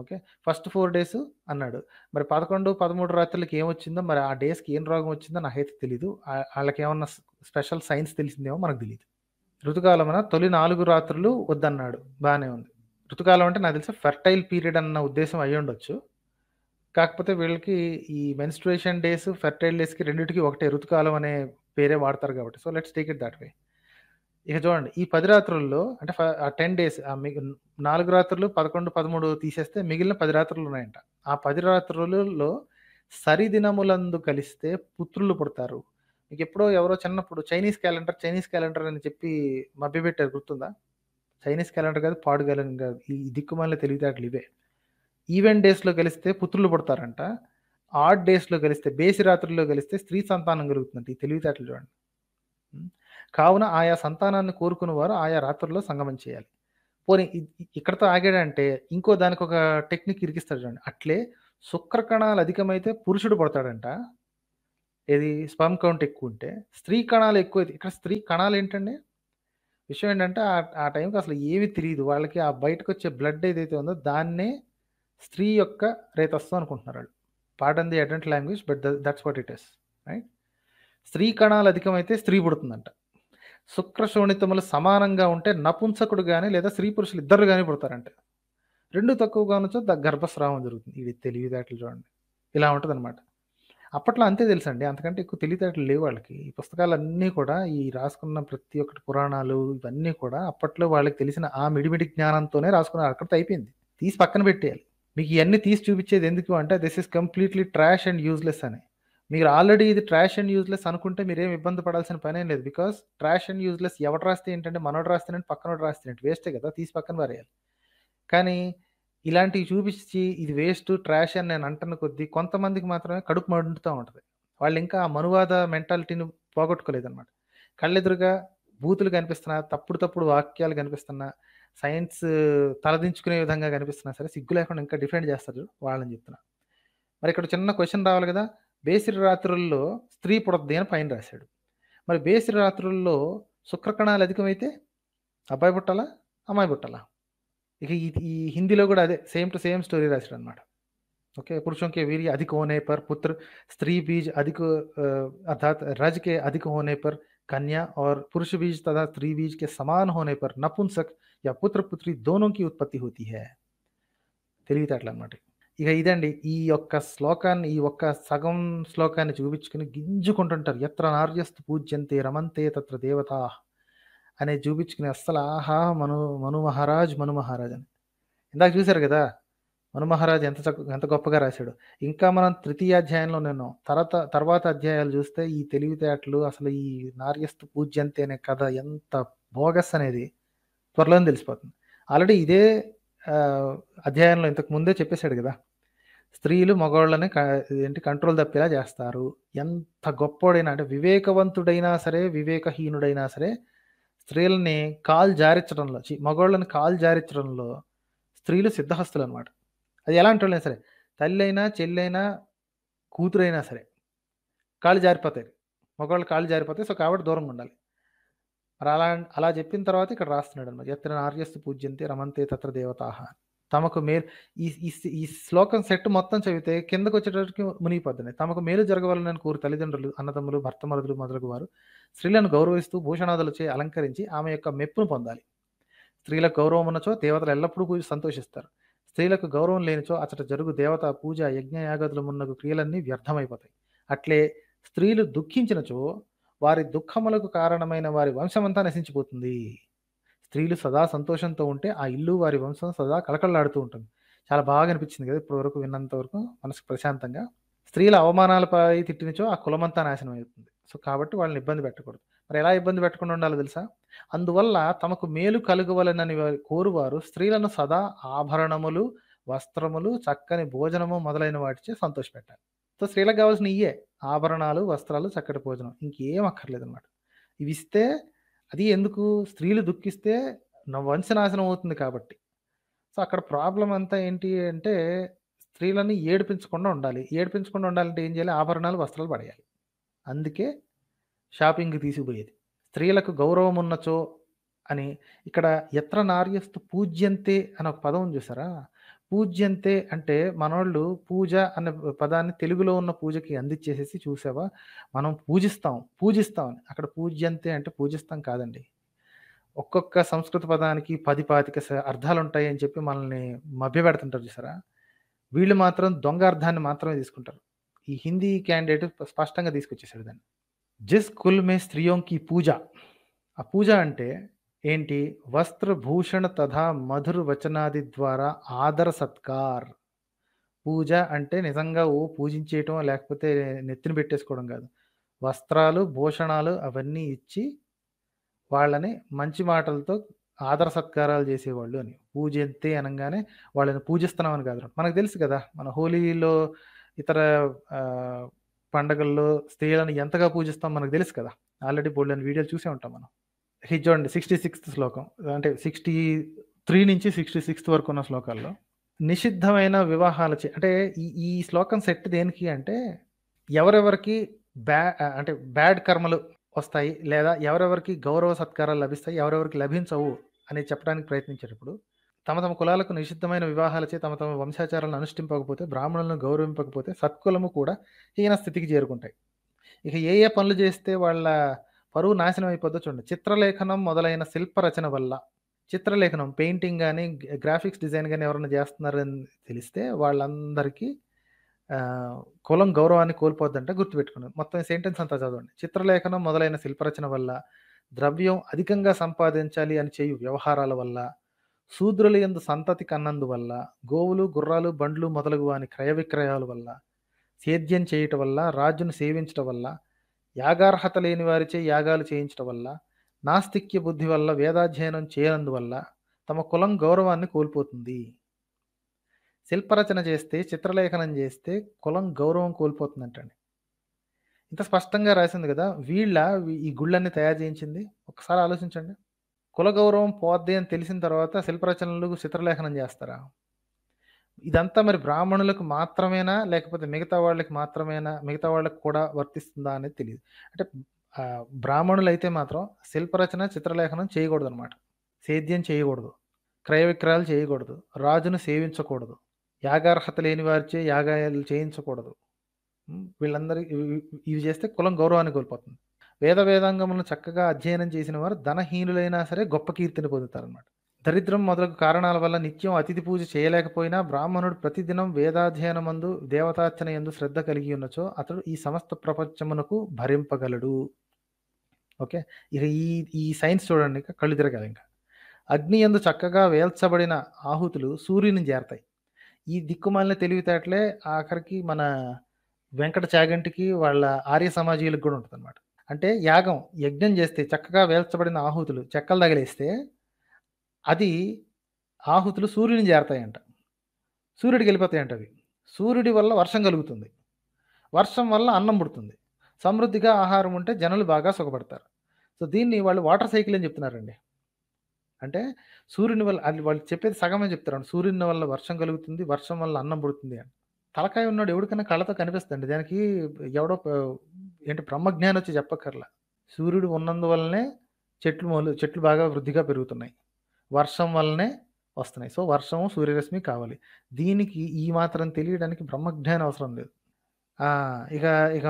ఓకే ఫస్ట్ ఫోర్ డేస్ అన్నాడు మరి పదకొండు పదమూడు రాత్రులకి ఏమొచ్చిందో మరి ఆ డేస్కి ఏం రోగం వచ్చిందో నాకైతే తెలీదు వాళ్ళకి ఏమన్నా స్పెషల్ సైన్స్ తెలిసిందేమో మనకు తెలియదు ఋతుకాలమున తొలి నాలుగు రాత్రులు వద్దన్నాడు బాగానే ఉంది ఋతుకాలం అంటే నాకు తెలిసి ఫెర్టైల్ పీరియడ్ అన్న ఉద్దేశం అయ్యి ఉండొచ్చు కాకపోతే వీళ్ళకి ఈ మెన్స్ట్రుయేషన్ డేస్ ఫెర్టైల్ డేస్కి రెండింటికి ఒకటే ఋతుకాలం అనే పేరే వాడతారు కాబట్టి so let's take it that way ఇక చూడండి ఈ పది రాత్రుల్లో అంటే ఆ టెన్ డేస్ నాలుగు రాత్రులు పదకొండు పదమూడు తీసేస్తే మిగిలిన పది రాత్రులు ఉన్నాయంట ఆ పది రాత్రులలో సరిదినములందు కలిస్తే పుత్రులు పుడతారు మీకు ఎప్పుడో ఎవరో చిన్నప్పుడు చైనీస్ క్యాలెండర్ చైనీస్ క్యాలెండర్ అని చెప్పి మభ్యపెట్టారు గుర్తుందా చైనీస్ క్యాలెండర్ కాదు పాడు క్యాలెండర్ కాదు ఈ దిక్కుమాల తెలివితేటలు ఇవే ఈవెంట్ డేస్లో కలిస్తే పుత్రులు పుడతారంట ఆడ్ డేస్లో కలిస్తే బేసి రాత్రుల్లో కలిస్తే స్త్రీ సంతానం కలుగుతుందంట ఈ తెలివితేటలు చూడండి కావున ఆయా సంతానాన్ని కోరుకున్న వారు ఆయా రాత్రుల్లో సంగమం చేయాలి పోనీ ఇక్కడతో ఆగాడంటే ఇంకో దానికి ఒక టెక్నిక్ ఇరికిస్తాడు చూడండి అట్లే శుక్ర కణాలు అధికమైతే పురుషుడు పడతాడంట ఏది స్పమ్ కౌంట్ ఎక్కువ ఉంటే స్త్రీ కణాలు ఎక్కువైతే ఇక్కడ స్త్రీ కణాలు ఏంటండి విషయం ఏంటంటే ఆ టైంకి అసలు ఏవి తెలియదు వాళ్ళకి ఆ బయటకు వచ్చే బ్లడ్ ఏదైతే ఉందో దాన్నే స్త్రీ యొక్క రేతస్వం అనుకుంటున్నారు వాళ్ళు pardon the ardent language but that's what it is right స్త్రీ కణాలు అధికమైతే స్త్రీ పుడుతుందంట శుక్ర శోణితములు సమానంగా ఉంటే నపుంసకుడు కానీ లేదా స్త్రీ పురుషులు ఇద్దరు కానీ పుడతారంటే రెండు తక్కువగా ఉండొచ్చు గర్భస్రావం జరుగుతుంది ఇది తెలివితేటలు చూడండి ఇలా ఉంటుంది అనమాట అప్పట్లో అంతే తెలుసండి అంతకంటే ఎక్కువ తెలివితేటలు లేవు వాళ్ళకి ఈ పుస్తకాలన్నీ కూడా ఈ రాసుకున్న ప్రతి ఒక్కటి పురాణాలు ఇవన్నీ కూడా అప్పట్లో వాళ్ళకి తెలిసిన ఆ మిడిమిడి జ్ఞానంతోనే రాసుకున్నారు అక్కడితో అయిపోయింది తీసి పక్కన పెట్టేయాలి మీకు ఇవన్నీ తీసి చూపించేది ఎందుకు అంటే this is completely trash and useless అని మీరు ఆల్రెడీ ఇది ట్రాష్ అండ్ యూజ్లెస్ అనుకుంటే మీరు ఏం ఇబ్బంది పడాల్సిన పనేం లేదు బికాస్ ట్రాష్ అండ్ యూజ్లెస్ ఎవరు రాస్తే ఏంటంటే మనోడు రాస్తేనంటే పక్కనోడు రాస్తేనంటే వేస్టే కదా తీసి పక్కన పారేయాలి కానీ ఇలాంటివి చూపించి ఇది వేస్ట్ ట్రాష్ అని నేను అంటున్న కొద్దీ కొంతమందికి మాత్రమే కడుపు మండుతూ ఉంటుంది వాళ్ళు ఇంకా ఆ మనువాద మెంటాలిటీని పోగొట్టుకోలేదన్నమాట కళ్ళెదురుగా బూతులు కనిపిస్తున్నా తప్పుడు తప్పుడు వాక్యాలు కనిపిస్తున్నా సైన్స్ తలదించుకునే విధంగా కనిపిస్తున్నా సరే సిగ్గు లేకుండా ఇంకా డిఫెండ్ చేస్తారు వాళ్ళని చెప్తున్నా మరి ఇక్కడ చిన్న క్వశ్చన్ రావాలి కదా બેસરે રાત્રિરુ લો સ્ત્રી પરોત દેન પયન રાસેડ મરે બેસરે રાત્રિરુ લો શુક્ર કણાલ અધિકમ આયતે અબાય બટલા આમાય બટલા ઇકે ઇ હિન્દી લો કુડા અદે સેમ ટુ સેમ સ્ટોરી રાસેડ અનમાડ ઓકે પુરુષોં કે વીરી અધિક હોને પર પુત્ર સ્ત્રી બીજ અધિક અર્થાત રાજ કે અધિક હોને પર કન્યા ઓર પુરુષ બીજ તથા સ્ત્રી બીજ કે સમાન હોને પર નપુનસક કે પુત્ર પુત્રી દોનો કી ઉત્પત્તિ હોતી હૈ તેલીતાટલ અનમાડ ఇక ఇదండి ఈ యొక్క శ్లోకాన్ని ఈ ఒక్క సగం శ్లోకాన్ని చూపించుకుని గింజుకుంటుంటారు ఎత్ర నార్యస్తు పూజ్యంతే రమంతే తత్ర దేవతా అనే చూపించుకుని అస్సలు ఆహా మను మను మహారాజ్ మను మహారాజ్ అని ఇందాక చూశారు కదా మను మహారాజ్ ఎంత ఎంత గొప్పగా రాశాడు ఇంకా మనం తృతీయ అధ్యాయంలో నేను తర్వాత తర్వాత అధ్యాయాలు చూస్తే ఈ తెలివితేటలు అసలు ఈ నార్యస్తు పూజ్యంతే అనే కథ ఎంత బోగస్ అనేది త్వరలోనే తెలిసిపోతుంది ఆల్రెడీ ఇదే అధ్యాయంలో ఇంతకు ముందే చెప్పేశాడు కదా స్త్రీలు మగవాళ్ళని ఏంటి కంట్రోల్ తప్పేలా చేస్తారు. ఎంత గొప్పోడైనా అంటే వివేకవంతుడైనా సరే, వివేకహీనుడైనా సరే, స్త్రీలని కాలు జారించడంలో మగవాళ్ళని కాల్ కాలు స్త్రీలు స్త్రీలు అనమాట అది అంటే సరే. అయినా చెల్లైనా, కూతురైనా సరే. కాళ్ళు జారిపోతాయి. మగవాళ్ళు కాళ్ళు జారిపోతాయి. సో, కాబట్టి ఉండాలి మరి అలా అలా చెప్పిన తర్వాత ఇక్కడ అనమాట ఎత్తన నార్యస్తు పూజ్యంతే రమంతే తత్ర అని తమకు మేలు ఈ శ్లోకం సెట్ మొత్తం చదివితే కిందకు వచ్చేటప్పటికి మునిగిపోతున్నాయి తమకు మేలు జరగవాలని కోరు తల్లిదండ్రులు అన్నదమ్ములు భర్తమరుదులు మొదలగు వారు స్త్రీలను గౌరవిస్తూ చే అలంకరించి ఆమె యొక్క మెప్పును పొందాలి స్త్రీలకు గౌరవం ఉన్నచో దేవతలు ఎల్లప్పుడూ పూజ సంతోషిస్తారు స్త్రీలకు గౌరవం లేనిచో అతడు జరుగు దేవత పూజ యజ్ఞ యాగతులు క్రియలన్నీ వ్యర్థమైపోతాయి అట్లే స్త్రీలు దుఃఖించినచో వారి దుఃఖములకు కారణమైన వారి వంశమంతా నశించిపోతుంది స్త్రీలు సదా సంతోషంతో ఉంటే ఆ ఇల్లు వారి వంశం సదా కళకళలాడుతూ ఉంటుంది చాలా బాగా అనిపించింది కదా ఇప్పటి వరకు విన్నంత వరకు మనసు ప్రశాంతంగా స్త్రీల అవమానాలపై తిట్టినచో ఆ కులమంతా నాశనం అవుతుంది సో కాబట్టి వాళ్ళని ఇబ్బంది పెట్టకూడదు మరి ఎలా ఇబ్బంది పెట్టకుండా ఉండాలో తెలుసా అందువల్ల తమకు మేలు కలుగవలనని కోరువారు స్త్రీలను సదా ఆభరణములు వస్త్రములు చక్కని భోజనము మొదలైన వాటిచే పెట్టాలి సో స్త్రీలకు కావాల్సిన ఇయే ఆభరణాలు వస్త్రాలు చక్కటి భోజనం ఇంకేం అక్కర్లేదు అనమాట ఇవి ఇస్తే అది ఎందుకు? స్త్రీలు దుఃఖిస్తే న వంశనాశనం అవుతుంది కాబట్టి. సో, అక్కడ ప్రాబ్లం అంతా ఏంటి అంటే, స్త్రీలని ఏడిపించకుండా ఉండాలి. ఏడిపించకుండా ఉండాలంటే ఏం చేయాలి? ఆభరణాలు, వస్త్రాలు పడేయాలి. అందుకే షాపింగ్‌కి తీసుకుపోయేది. స్త్రీలకు గౌరవం ఉన్నచో అని ఇక్కడ ఎత్ర నార్యస్తు పూజ్యంతే' అని ఒక పదం చూసారా? పూజ్యంతే అంటే మనోళ్ళు పూజ అనే పదాన్ని తెలుగులో ఉన్న పూజకి అందించేసేసి చూసావా మనం పూజిస్తాం పూజిస్తాం అని అక్కడ పూజ్యంతే అంటే పూజిస్తాం కాదండి ఒక్కొక్క సంస్కృత పదానికి పది పాతిక అర్థాలు ఉంటాయని అని చెప్పి మనల్ని మభ్యపెడుతుంటారు చూసారా వీళ్ళు మాత్రం దొంగ అర్థాన్ని మాత్రమే తీసుకుంటారు ఈ హిందీ క్యాండిడేట్ స్పష్టంగా తీసుకొచ్చేసాడు దాన్ని జిస్ కుల్ మే స్త్రీయోంకి పూజ ఆ పూజ అంటే ఏంటి వస్త్రభూషణ తథా మధుర వచనాది ద్వారా ఆదర సత్కార్ పూజ అంటే నిజంగా ఓ పూజించేయటం లేకపోతే నెత్తిన పెట్టేసుకోవడం కాదు వస్త్రాలు భూషణాలు అవన్నీ ఇచ్చి వాళ్ళని మంచి మాటలతో ఆదర సత్కారాలు చేసేవాళ్ళు అని పూజ ఎంతే అనగానే వాళ్ళని పూజిస్తున్నామని కాదు మనకు తెలుసు కదా మన హోలీలో ఇతర పండగల్లో స్త్రీలను ఎంతగా పూజిస్తాం మనకు తెలుసు కదా ఆల్రెడీ బోల్డని వీడియోలు చూసే ఉంటాం మనం హిజ్ చూడండి సిక్స్టీ సిక్స్త్ శ్లోకం అంటే సిక్స్టీ త్రీ నుంచి సిక్స్టీ సిక్స్త్ వరకు ఉన్న శ్లోకాల్లో నిషిద్ధమైన వివాహాల అంటే ఈ శ్లోకం సెట్ దేనికి అంటే ఎవరెవరికి బ్యా అంటే బ్యాడ్ కర్మలు వస్తాయి లేదా ఎవరెవరికి గౌరవ సత్కారాలు లభిస్తాయి ఎవరెవరికి లభించవు అని చెప్పడానికి ప్రయత్నించేటప్పుడు తమ తమ కులాలకు నిషిద్ధమైన వివాహాలచే తమ తమ వంశాచారాలను అనుష్ఠింపకపోతే బ్రాహ్మణులను గౌరవింపకపోతే సత్కులము కూడా హీన స్థితికి చేరుకుంటాయి ఇక ఏ ఏ పనులు చేస్తే వాళ్ళ పరువు నాశనం అయిపోద్దో చూడండి చిత్రలేఖనం మొదలైన శిల్ప రచన వల్ల చిత్రలేఖనం పెయింటింగ్ కానీ గ్రాఫిక్స్ డిజైన్ కానీ ఎవరైనా చేస్తున్నారని తెలిస్తే వాళ్ళందరికీ కులం గౌరవాన్ని కోల్పోద్దంటే గుర్తుపెట్టుకున్నాను మొత్తం సెంటెన్స్ అంతా చదవండి చిత్రలేఖనం మొదలైన శిల్పరచన వల్ల ద్రవ్యం అధికంగా సంపాదించాలి అని చేయు వ్యవహారాల వల్ల శూద్రులు ఎందు సంతతి కన్నందువల్ల గోవులు గుర్రాలు బండ్లు మొదలగు వాని క్రయ విక్రయాల వల్ల సేద్యం చేయటం వల్ల రాజును సేవించటం వల్ల యాగార్హత లేని వారిచే యాగాలు చేయించడం వల్ల నాస్తిక్య బుద్ధి వల్ల వేదాధ్యయనం చేయనందువల్ల తమ కులం గౌరవాన్ని కోల్పోతుంది శిల్పరచన చేస్తే చిత్రలేఖనం చేస్తే కులం గౌరవం కోల్పోతుందంటండి ఇంత స్పష్టంగా రాసింది కదా వీళ్ళ ఈ గుళ్ళన్ని తయారు చేయించింది ఒకసారి ఆలోచించండి కుల గౌరవం పోద్ది అని తెలిసిన తర్వాత శిల్పరచనలు చిత్రలేఖనం చేస్తారా ఇదంతా మరి బ్రాహ్మణులకు మాత్రమేనా లేకపోతే మిగతా వాళ్ళకి మాత్రమేనా మిగతా వాళ్ళకి కూడా వర్తిస్తుందా అనేది తెలియదు అంటే బ్రాహ్మణులు అయితే మాత్రం శిల్పరచన చిత్రలేఖనం చేయకూడదు అనమాట సేద్యం చేయకూడదు క్రయ విక్రయాలు చేయకూడదు రాజును సేవించకూడదు యాగార్హత లేని వారిచే యాగాయాలు చేయించకూడదు వీళ్ళందరి ఇవి చేస్తే కులం గౌరవాన్ని కోల్పోతుంది వేద వేదాంగములను చక్కగా అధ్యయనం చేసిన వారు ధనహీనులైనా సరే గొప్ప కీర్తిని పొందుతారనమాట దరిద్రం మొదలగు కారణాల వల్ల నిత్యం అతిథి పూజ చేయలేకపోయినా బ్రాహ్మణుడు ప్రతిదినం వేదాధ్యయనమందు దేవతార్చన ఎందు శ్రద్ధ కలిగి ఉన్నచో అతడు ఈ సమస్త ప్రపంచమునకు భరింపగలడు ఓకే ఇక ఈ ఈ సైన్స్ చూడండి ఇంకా కళ్ళు తిరగాలి ఇంకా అగ్ని ఎందు చక్కగా వేల్చబడిన ఆహుతులు సూర్యుని చేరతాయి ఈ దిక్కుమాలిన తెలివితేటలే ఆఖరికి మన వెంకట చాగంటికి వాళ్ళ ఆర్య సమాజీయులకు కూడా ఉంటుంది అంటే యాగం యజ్ఞం చేస్తే చక్కగా వేల్చబడిన ఆహుతులు చెక్కలు తగిలేస్తే అది ఆహుతులు సూర్యుని చేరతాయంట సూర్యుడికి వెళ్ళిపోతాయంట అవి సూర్యుడి వల్ల వర్షం కలుగుతుంది వర్షం వల్ల అన్నం పుడుతుంది సమృద్ధిగా ఆహారం ఉంటే జనులు బాగా సుఖపడతారు సో దీన్ని వాళ్ళు వాటర్ సైకిల్ అని చెప్తున్నారండి అంటే సూర్యుని వల్ల అది వాళ్ళు చెప్పేది సగమే చెప్తారు సూర్యుని వల్ల వర్షం కలుగుతుంది వర్షం వల్ల అన్నం పుడుతుంది అని తలకాయ ఉన్నాడు ఎవడికైనా కళ్ళతో కనిపిస్తుంది దానికి ఎవడో ఏంటి బ్రహ్మజ్ఞానం వచ్చి చెప్పక్కర్లా సూర్యుడు ఉన్నందువల్లనే చెట్లు మొలు చెట్లు బాగా వృద్ధిగా పెరుగుతున్నాయి వర్షం వల్లనే వస్తున్నాయి సో వర్షము సూర్యరశ్మి కావాలి దీనికి ఈ మాత్రం తెలియడానికి బ్రహ్మజ్ఞానం అవసరం లేదు ఇక ఇక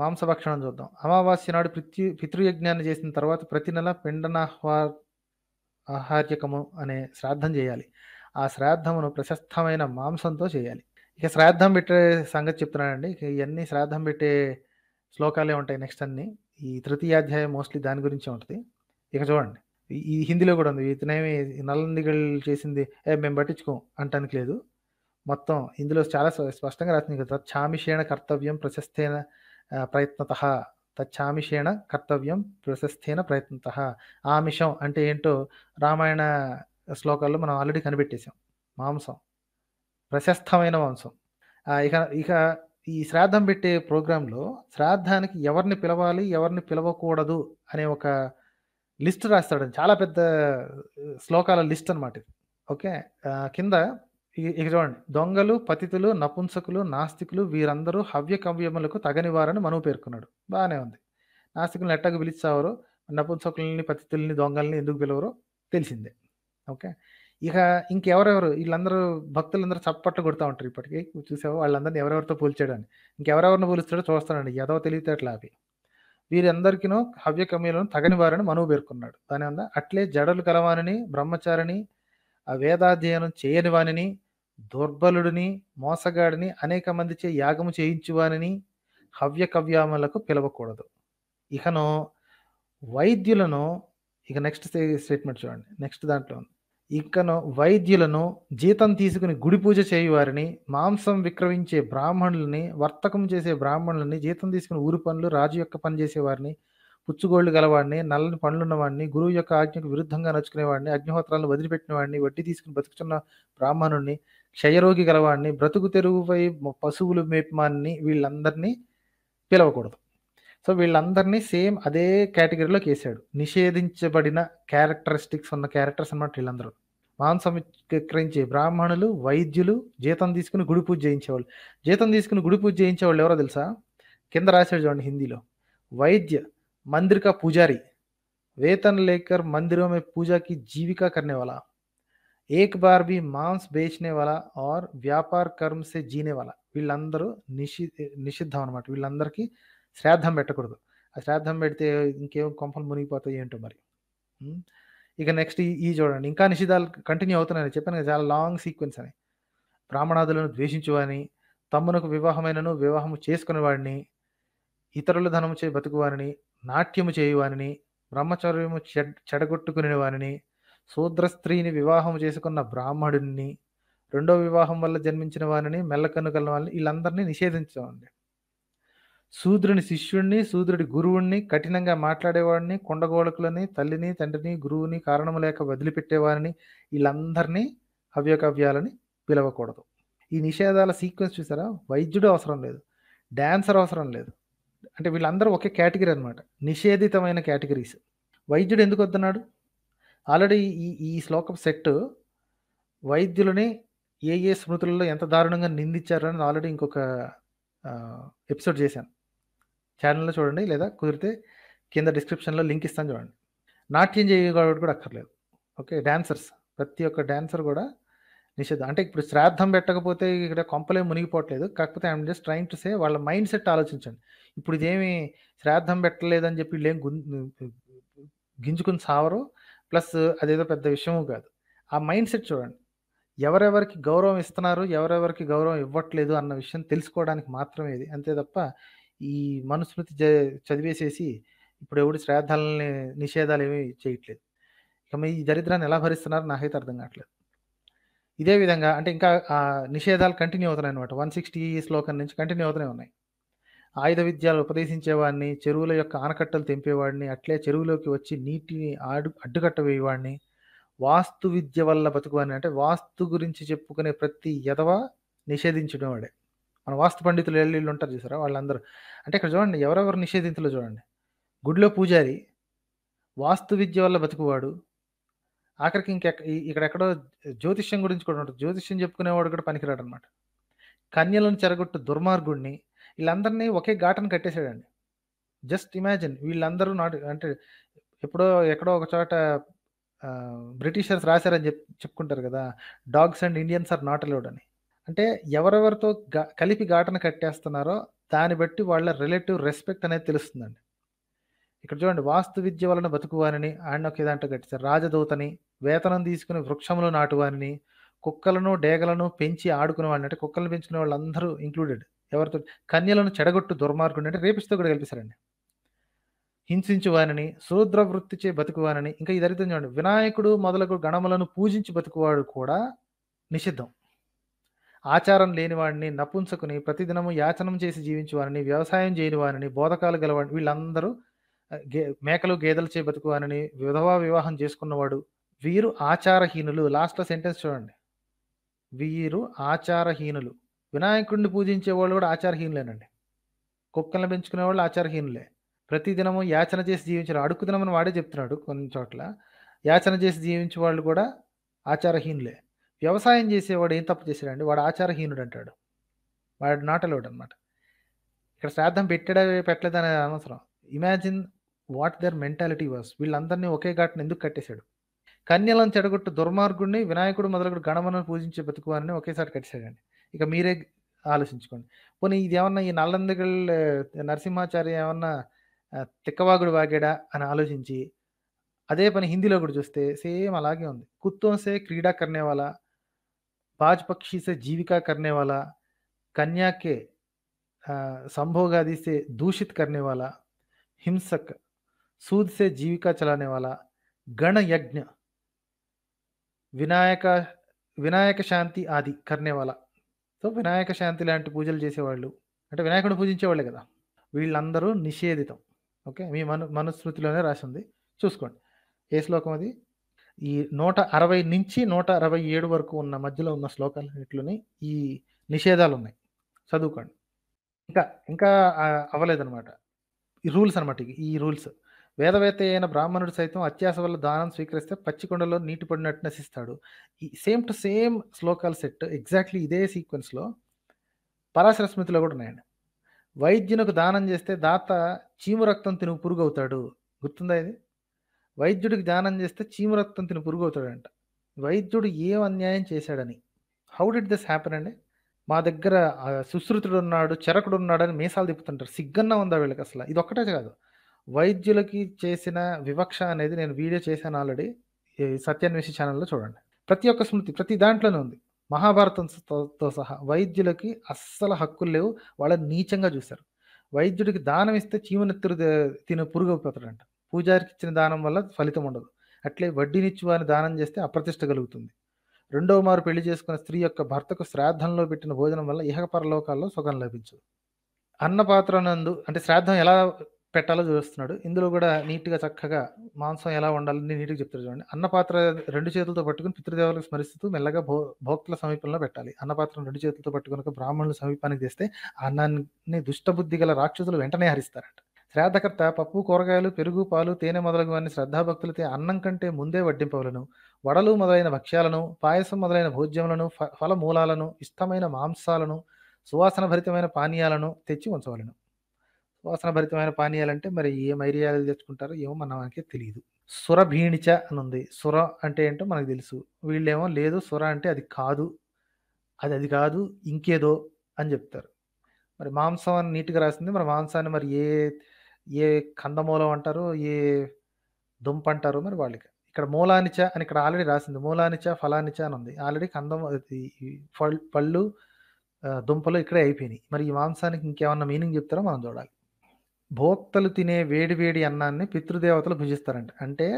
మాంసభక్షణం చూద్దాం అమావాస్య నాడు పితృ పితృయజ్ఞాన్ని చేసిన తర్వాత ప్రతి నెల పిండనాహ్వా ఆహార్యకము అనే శ్రాద్ధం చేయాలి ఆ శ్రాద్ధమును ప్రశస్తమైన మాంసంతో చేయాలి ఇక శ్రాద్ధం పెట్టే సంగతి చెప్తున్నానండి ఇక ఇవన్నీ శ్రాద్ధం పెట్టే శ్లోకాలే ఉంటాయి నెక్స్ట్ అన్ని ఈ తృతీయాధ్యాయం మోస్ట్లీ దాని గురించి ఉంటుంది ఇక చూడండి ఈ హిందీలో కూడా ఉంది ఇతనేమి నల్లందిగల్ చేసింది ఏ మేము పట్టించుకోం అంటానికి లేదు మొత్తం ఇందులో చాలా స్పష్టంగా రాసింది కదా తచ్చామిషేణ కర్తవ్యం ప్రశస్తేన ప్రయత్నత తచ్చామిషేణ కర్తవ్యం ప్రశస్తేన ప్రయత్నత ఆమిషం అంటే ఏంటో రామాయణ శ్లోకాల్లో మనం ఆల్రెడీ కనిపెట్టేశాం మాంసం ప్రశస్తమైన మాంసం ఇక ఇక ఈ శ్రాద్ధం పెట్టే ప్రోగ్రాంలో శ్రాద్ధానికి ఎవరిని పిలవాలి ఎవరిని పిలవకూడదు అనే ఒక లిస్ట్ రాస్తాడు చాలా పెద్ద శ్లోకాల లిస్ట్ అనమాట ఇది ఓకే కింద ఇక చూడండి దొంగలు పతితులు నపుంసకులు నాస్తికులు వీరందరూ హవ్య కవ్యములకు తగనివారని మనువు పేర్కొన్నాడు బాగానే ఉంది నాస్తికులను ఎట్టకు పిలిచావరు నపుంసకులని పతితుల్ని దొంగల్ని ఎందుకు పిలవరో తెలిసిందే ఓకే ఇక ఇంకెవరెవరు వీళ్ళందరూ భక్తులందరూ చప్పట్లు కొడుతూ ఉంటారు ఇప్పటికీ చూసావు వాళ్ళందరినీ ఎవరెవరితో పోల్చాడని ఇంకెవరెవరిని పోలుస్తాడో చూస్తానండి ఎదవ తెలివితేటలు అవి వీరందరికీనో హవ్య కమీలను తగని వారని మనువు పేర్కొన్నాడు దాని వల్ల అట్లే జడలు కలవానిని బ్రహ్మచారిని వేదాధ్యయనం చేయని వానిని దుర్బలుడిని మోసగాడిని అనేక మందిచే యాగము చేయించువానిని హవ్య కవ్యాములకు పిలవకూడదు ఇకను వైద్యులను ఇక నెక్స్ట్ స్టేట్మెంట్ చూడండి నెక్స్ట్ దాంట్లో ఉంది ఇక్కను వైద్యులను జీతం తీసుకుని గుడి పూజ చేయువారిని మాంసం విక్రయించే బ్రాహ్మణులని వర్తకం చేసే బ్రాహ్మణులని జీతం తీసుకుని ఊరి పనులు రాజు యొక్క పని చేసేవారిని పుచ్చుగోళ్లు గలవాడిని నల్లని పనులున్నవాడిని గురువు యొక్క ఆజ్ఞకు విరుద్ధంగా నచ్చుకునేవాడిని అగ్నిహోత్రాలను వదిలిపెట్టిన వాడిని వడ్డీ తీసుకుని బతుకుతున్న బ్రాహ్మణుణ్ణి క్షయరోగి గలవాడిని బ్రతుకు తెరుగుపై పశువులు మేపమాన్ని వీళ్ళందరినీ పిలవకూడదు సో వీళ్ళందరినీ సేమ్ అదే కేటగిరీలోకి వేసాడు నిషేధించబడిన క్యారెక్టరిస్టిక్స్ ఉన్న క్యారెక్టర్స్ అన్నమాట వీళ్ళందరూ మాంసం విక్రయించే బ్రాహ్మణులు వైద్యులు జీతం తీసుకుని గుడి పూజ చేయించేవాళ్ళు జీతం తీసుకుని గుడి పూజ చేయించేవాళ్ళు ఎవరో తెలుసా కింద రాశాడు చూడండి హిందీలో వైద్య మందిరిక పూజారి వేతన లేకర్ మందిరమే పూజకి पूजा కర్నే जीविका ఏక్ బార్ బి మాంస్ బేచనే वाला ఆర్ వ్యాపార కర్మసే జీనే जीने వీళ్ళందరూ నిషి నిషిద్ధం అనమాట వీళ్ళందరికీ శ్రాద్ధం పెట్టకూడదు ఆ శ్రాద్ధం పెడితే ఇంకేం కొంపలు మునిగిపోతాయి ఏంటో మరి ఇక నెక్స్ట్ ఈ చూడండి ఇంకా నిషేధాలు కంటిన్యూ అవుతున్నాయని చెప్పాను కదా చాలా లాంగ్ సీక్వెన్స్ అని బ్రాహ్మణాదులను ద్వేషించువాని తమ్మునకు వివాహమైనను వివాహము చేసుకునేవాడిని ఇతరుల ధనము చే బతుకువారిని నాట్యము చేయువారిని బ్రహ్మచర్యము చెడగొట్టుకుని వారిని శూద్ర స్త్రీని వివాహము చేసుకున్న బ్రాహ్మణుడిని రెండో వివాహం వల్ల జన్మించిన వారిని మెల్లకన్ను కల వాళ్ళని వీళ్ళందరినీ నిషేధించండి శూద్రుని శిష్యుణ్ణి శూద్రుడి గురువుణ్ణి కఠినంగా మాట్లాడేవాడిని కొండగోళకులని తల్లిని తండ్రిని గురువుని కారణం లేక వదిలిపెట్టేవారిని వీళ్ళందరినీ హవ్యకవ్యాలని పిలవకూడదు ఈ నిషేధాల సీక్వెన్స్ చూసారా వైద్యుడు అవసరం లేదు డాన్సర్ అవసరం లేదు అంటే వీళ్ళందరూ ఒకే కేటగిరీ అనమాట నిషేధితమైన కేటగిరీస్ వైద్యుడు ఎందుకు వద్దన్నాడు ఆల్రెడీ ఈ ఈ శ్లోకం సెట్ వైద్యులని ఏ ఏ స్మృతులలో ఎంత దారుణంగా నిందించారని ఆల్రెడీ ఇంకొక ఎపిసోడ్ చేశాను ఛానల్లో చూడండి లేదా కుదిరితే కింద డిస్క్రిప్షన్లో లింక్ ఇస్తాను చూడండి నాట్యం చేయగలడు కూడా అక్కర్లేదు ఓకే డాన్సర్స్ ప్రతి ఒక్క డాన్సర్ కూడా నిషేధం అంటే ఇప్పుడు శ్రాద్ధం పెట్టకపోతే ఇక్కడ కొంపలే మునిగిపోవట్లేదు కాకపోతే I'm just trying to say వాళ్ళ మైండ్ సెట్ ఆలోచించండి ఇప్పుడు ఇదేమి శ్రాద్ధం పెట్టలేదని చెప్పి లేం గింజుకుని సావరు ప్లస్ అదేదో పెద్ద విషయము కాదు ఆ మైండ్ సెట్ చూడండి ఎవరెవరికి గౌరవం ఇస్తున్నారు ఎవరెవరికి గౌరవం ఇవ్వట్లేదు అన్న విషయం తెలుసుకోవడానికి మాత్రమే ఇది అంతే తప్ప ఈ మనుస్మృతి చదివేసేసి ఇప్పుడు ఎవడు శ్రాద్ధాలని నిషేధాలు ఏమీ చేయట్లేదు ఇక మీ ఈ దరిద్రాన్ని ఎలా భరిస్తున్నారో నాకైతే అర్థం కావట్లేదు ఇదే విధంగా అంటే ఇంకా ఆ నిషేధాలు కంటిన్యూ అవుతున్నాయి అనమాట వన్ సిక్స్టీ శ్లోకం నుంచి కంటిన్యూ అవుతూనే ఉన్నాయి ఆయుధ విద్యాలు ఉపదేశించేవాడిని చెరువుల యొక్క ఆనకట్టలు తెంపేవాడిని అట్లే చెరువులోకి వచ్చి నీటిని ఆడు అడ్డుకట్ట వేయవాడిని వాస్తు విద్య వల్ల బతుకువాడిని అంటే వాస్తు గురించి చెప్పుకునే ప్రతి యదవ నిషేధించడం వాడే మన వాస్తు పండితులు ఎల్లు ఉంటారు చూసారా వాళ్ళందరూ అంటే ఇక్కడ చూడండి ఎవరెవరు నిషేధితులు చూడండి గుడిలో పూజారి వాస్తు విద్య వల్ల బతికువాడు ఆఖరికి ఇంకెక్క ఇక్కడెక్కడో జ్యోతిష్యం గురించి కూడా ఉంటుంది జ్యోతిష్యం చెప్పుకునేవాడు కూడా పనికిరాడు అనమాట కన్యలను చెరగొట్టు దుర్మార్గుడిని వీళ్ళందరినీ ఒకే ఘాటను కట్టేశాడండి జస్ట్ ఇమాజిన్ వీళ్ళందరూ నాటు అంటే ఎప్పుడో ఎక్కడో ఒక చోట బ్రిటిషర్స్ రాశారని చెప్ చెప్పుకుంటారు కదా dogs and Indians are not allowed అని అంటే ఎవరెవరితో గా కలిపి ఘాటన కట్టేస్తున్నారో దాన్ని బట్టి వాళ్ళ రిలేటివ్ రెస్పెక్ట్ అనేది తెలుస్తుందండి ఇక్కడ చూడండి వాస్తు విద్య వలన బతుకువానని ఆయన ఒక ఏదంటే కట్టిస్తారు రాజదూతని వేతనం తీసుకుని వృక్షములు నాటువానని కుక్కలను డేగలను పెంచి ఆడుకునే వాళ్ళని అంటే కుక్కలను పెంచుకునే వాళ్ళందరూ ఇంక్లూడెడ్ ఎవరితో కన్యలను చెడగొట్టు దుర్మార్గుడు అంటే రేపిస్తూ కూడా కలిపిస్తారండి హింసించువానని శూద్ర వృత్తి చే బతుకువానని ఇంకా ఇది చూడండి వినాయకుడు మొదలగు గణములను పూజించి బతుకువాడు కూడా నిషిద్ధం ఆచారం లేనివాడిని నపుంసకుని ప్రతిదినము యాచనం చేసి జీవించువానని వ్యవసాయం వారిని బోధకాలు గలవాడిని వీళ్ళందరూ గే మేకలు గేదెలు చే బతుకువానని విధవా వివాహం చేసుకున్నవాడు వీరు ఆచారహీనులు లాస్ట్లో సెంటెన్స్ చూడండి వీరు ఆచారహీనులు వినాయకుడిని పూజించే వాళ్ళు కూడా ఆచారహీనులేనండి కుక్కలను పెంచుకునే వాళ్ళు ఆచారహీనులే ప్రతిదినము యాచన చేసి జీవించిన అడుక్కుదినమని వాడే చెప్తున్నాడు కొన్ని చోట్ల యాచన చేసి జీవించే వాళ్ళు కూడా ఆచారహీనులే వ్యవసాయం చేసేవాడు ఏం తప్పు చేశాడండి వాడు ఆచారహీనుడు అంటాడు వాడు నాట్ అనమాట ఇక్కడ శ్రాద్ధం పెట్టడా పెట్టలేదు అనేది అనవసరం imagine what their mentality was వీళ్ళందరినీ ఒకే ఘాటను ఎందుకు కట్టేశాడు కన్యలను చెడగొట్టు దుర్మార్గుడిని వినాయకుడు మొదలగుడు గణమను పూజించే బతుకువారిని ఒకేసారి కట్టేశాడండి ఇక మీరే ఆలోచించుకోండి పోనీ ఇది ఏమన్నా ఈ నల్లందగల్ నరసింహాచార్య ఏమన్నా తిక్కవాగుడు వాగాడా అని ఆలోచించి అదే పని హిందీలో కూడా చూస్తే సేమ్ అలాగే ఉంది కుత్తోసే క్రీడా కర్ణేవాలా पांच पक्षी से जीविका करने కన్యాకే సంభోగాది సే దూషిత్ आदि से दूषित करने वाला हिंसक सूद से जीविका వినాయక వినాయక శాంతి ఆది కర్నే వాళ్ళ సో వినాయక శాంతి లాంటి పూజలు చేసేవాళ్ళు అంటే వినాయకుడు పూజించేవాళ్ళే కదా వీళ్ళందరూ నిషేధితం ఓకే మీ మను మనుస్మృతిలోనే రాసింది చూసుకోండి ఏ శ్లోకం అది ఈ నూట అరవై నుంచి నూట అరవై ఏడు వరకు ఉన్న మధ్యలో ఉన్న శ్లోకాలన్నింటిలోని ఈ నిషేధాలు ఉన్నాయి చదువుకోండి ఇంకా ఇంకా అవ్వలేదనమాట ఈ రూల్స్ అనమాట ఈ రూల్స్ వేదవేత్త అయిన బ్రాహ్మణుడు సైతం అత్యాస వల్ల దానం స్వీకరిస్తే పచ్చికొండలో నీటి పడినట్టు నశిస్తాడు ఈ సేమ్ టు సేమ్ శ్లోకాల సెట్ ఎగ్జాక్ట్లీ ఇదే సీక్వెన్స్లో పరాశర స్మృతిలో కూడా ఉన్నాయండి వైద్యునకు దానం చేస్తే దాత చీము రక్తం తిను పురుగు అవుతాడు గుర్తుందా ఇది వైద్యుడికి దానం చేస్తే చీమరత్నం తిని పురుగు అవుతాడంట వైద్యుడు ఏం అన్యాయం చేశాడని హౌ డిడ్ దిస్ హ్యాపెన్ అండి మా దగ్గర సుశ్రుతుడు ఉన్నాడు చెరకుడు ఉన్నాడని మీసాలు తిప్పుతుంటారు సిగ్గన్న ఉందా వీళ్ళకి అసలు ఇది ఒక్కటే కాదు వైద్యులకి చేసిన వివక్ష అనేది నేను వీడియో చేశాను ఆల్రెడీ సత్యాన్వేషి ఛానల్లో చూడండి ప్రతి ఒక్క స్మృతి ప్రతి దాంట్లోనే ఉంది మహాభారతంతో సహా వైద్యులకి అస్సలు హక్కులు లేవు వాళ్ళని నీచంగా చూశారు వైద్యుడికి దానం ఇస్తే చీమనెత్తురు తిన పురుగు అయిపోతాడంట పూజారికి ఇచ్చిన దానం వల్ల ఫలితం ఉండదు అట్లే వడ్డీనిచ్చి వారిని దానం చేస్తే అప్రతిష్ట కలుగుతుంది రెండవ మారు పెళ్లి చేసుకున్న స్త్రీ యొక్క భర్తకు శ్రాద్ధంలో పెట్టిన భోజనం వల్ల ఇహక పరలోకాల్లో సుఖం లభించదు అన్నపాత్రనందు అంటే శ్రాద్ధం ఎలా పెట్టాలో చూస్తున్నాడు ఇందులో కూడా నీట్గా చక్కగా మాంసం ఎలా ఉండాలని నీట్గా చెప్తారు చూడండి అన్నపాత్ర రెండు చేతులతో పట్టుకుని పితృదేవులకు స్మరిస్తూ మెల్లగా భో భోక్తుల సమీపంలో పెట్టాలి అన్నపాత్రను రెండు చేతులతో పట్టుకుని బ్రాహ్మణుల సమీపానికి తెస్తే అన్నాన్ని దుష్టబుద్ధి గల రాక్షసులు వెంటనే హరిస్తారట శ్రాద్ధకర్త పప్పు కూరగాయలు పెరుగు పాలు తేనె మొదలగు అన్ని శ్రద్ధాభక్తులతో అన్నం కంటే ముందే వడ్డింపవలను వడలు మొదలైన భక్ష్యాలను పాయసం మొదలైన భోజ్యములను ఫ ఫలమూలాలను ఇష్టమైన మాంసాలను సువాసన భరితమైన పానీయాలను తెచ్చి ఉంచవలను సువాసన భరితమైన పానీయాలంటే మరి ఏం మైర్యాలు తెచ్చుకుంటారో ఏమో మన మనకి తెలియదు సురభీణిచ అని ఉంది సుర అంటే ఏంటో మనకు తెలుసు వీళ్ళేమో లేదు సుర అంటే అది కాదు అది అది కాదు ఇంకేదో అని చెప్తారు మరి మాంసం అని నీట్గా రాసింది మరి మాంసాన్ని మరి ఏ ఏ కందమూలం అంటారు, ఏ దుంప అంటారు మరి వాళ్ళకి. ఇక్కడ మూలానిచ అని ఇక్కడ ఆల్రెడీ రాసింది. మూలానిచ, ఫలానిచ ఉంది ఆల్రెడీ కందం పళ్ళు దుంపలు ఇక్కడే అయిపోయినాయి. మరి ఈ మాంసానికి ఇంకేమన్నా మీనింగ్ చెప్తారో మనం చూడాలి భోక్తలు తినే వేడి వేడి అన్నాన్ని పితృదేవతలు భుజిస్తారంట. అంటే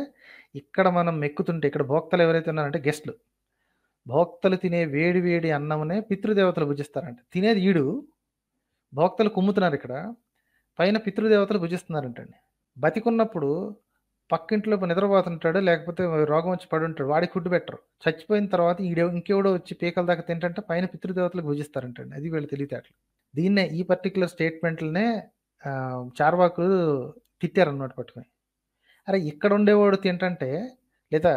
ఇక్కడ మనం మెక్కుతుంటే ఇక్కడ భోక్తలు ఎవరైతే ఉన్నారంటే గెస్ట్‌లు. భోక్తలు తినే వేడి వేడి అన్నమునే పితృదేవతలు భుజిస్తారంట. తినేది ఈడు, భోక్తలు కుమ్ముతున్నారు ఇక్కడ. పైన పితృదేవతలు భుజిస్తున్నారంటండి బతికున్నప్పుడు పక్కింట్లో నిద్రపోతుంటాడు లేకపోతే రోగం వచ్చి పడి ఉంటాడు వాడికి ఫుడ్ పెట్టరు చచ్చిపోయిన తర్వాత ఈడే ఇంకెవడో వచ్చి పీకల దాకా తింటే పైన పితృదేవతలకు భుజిస్తారంటండి అది వీళ్ళు తెలియతేటలు దీన్నే ఈ పర్టికులర్ స్టేట్మెంట్లనే చార్వాకులు తిట్టారన్నమాట పట్టుకొని అరే ఇక్కడ ఉండేవాడు తింటంటే లేదా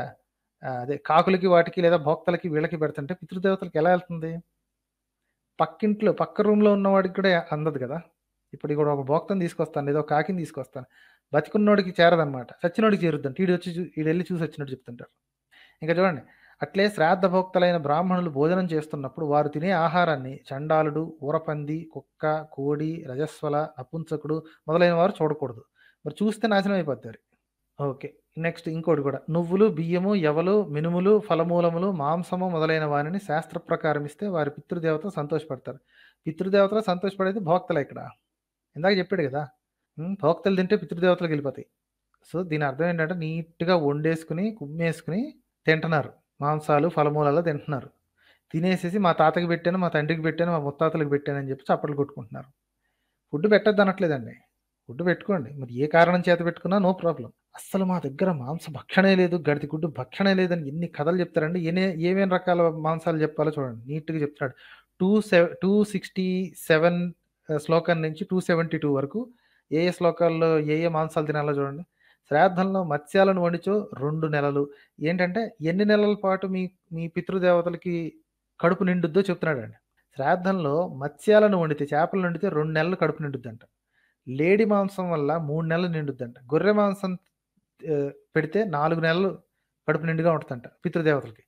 అదే కాకులకి వాటికి లేదా భోక్తలకి వీళ్ళకి పెడుతుంటే పితృదేవతలకు ఎలా వెళ్తుంది పక్కింట్లో పక్క రూమ్లో ఉన్నవాడికి కూడా అందదు కదా ఇప్పుడు ఇక్కడ ఒక భోక్తం తీసుకొస్తాను లేదా ఒక కాకిని తీసుకొస్తాను బతికున్నోడికి చేరదనమాట సచ్చినోడికి చేరుద్దాం ఈడు వచ్చి ఈడు వెళ్ళి చూసి వచ్చినట్టు చెప్తుంటారు ఇంకా చూడండి అట్లే శ్రాద్ధభోక్తలైన బ్రాహ్మణులు భోజనం చేస్తున్నప్పుడు వారు తినే ఆహారాన్ని చండాలుడు ఊరపంది కుక్క కోడి రజస్వల నపుంసకుడు మొదలైన వారు చూడకూడదు మరి చూస్తే నాశనం అయిపోతారు ఓకే నెక్స్ట్ ఇంకోటి కూడా నువ్వులు బియ్యము ఎవలు మినుములు ఫలమూలములు మాంసము మొదలైన వారిని శాస్త్ర ప్రకారం ఇస్తే వారి పితృదేవత సంతోషపడతారు పితృదేవతలు సంతోషపడేది భోక్తలే ఇక్కడ ఇందాక చెప్పాడు కదా భోక్తలు తింటే పితృదేవతలకు వెళ్ళిపోతాయి సో దీని అర్థం ఏంటంటే నీట్గా వండేసుకుని కుమ్మేసుకుని తింటున్నారు మాంసాలు ఫలమూలాలు తింటున్నారు తినేసేసి మా తాతకి పెట్టాను మా తండ్రికి పెట్టాను మా ముత్తాతలకు పెట్టాను అని చెప్పి చప్పట్లు కొట్టుకుంటున్నారు ఫుడ్ పెట్టద్దు అనట్లేదండి ఫుడ్ పెట్టుకోండి మరి ఏ కారణం చేత పెట్టుకున్నా నో ప్రాబ్లం అస్సలు మా దగ్గర మాంస భక్షణే లేదు గడితి గుడ్డు భక్షణే లేదని ఎన్ని కథలు చెప్తారండి ఏనే ఏమేమి రకాల మాంసాలు చెప్పాలో చూడండి నీట్గా చెప్తున్నాడు two seven two sixty seven శ్లోకం నుంచి టూ సెవెంటీ టూ వరకు ఏ ఏ శ్లోకాల్లో ఏ ఏ మాంసాలు తినాలో చూడండి శ్రాద్ధంలో మత్స్యాలను వండిచో రెండు నెలలు ఏంటంటే ఎన్ని నెలల పాటు మీ మీ పితృదేవతలకి కడుపు నిండుద్దో చెప్తున్నాడండి శ్రాద్ధంలో మత్స్యాలను వండితే చేపలు వండితే రెండు నెలలు కడుపు నిండుద్దంట లేడీ మాంసం వల్ల మూడు నెలలు నిండుద్దంట గొర్రె మాంసం పెడితే నాలుగు నెలలు కడుపు నిండుగా ఉంటుందంట పితృదేవతలకి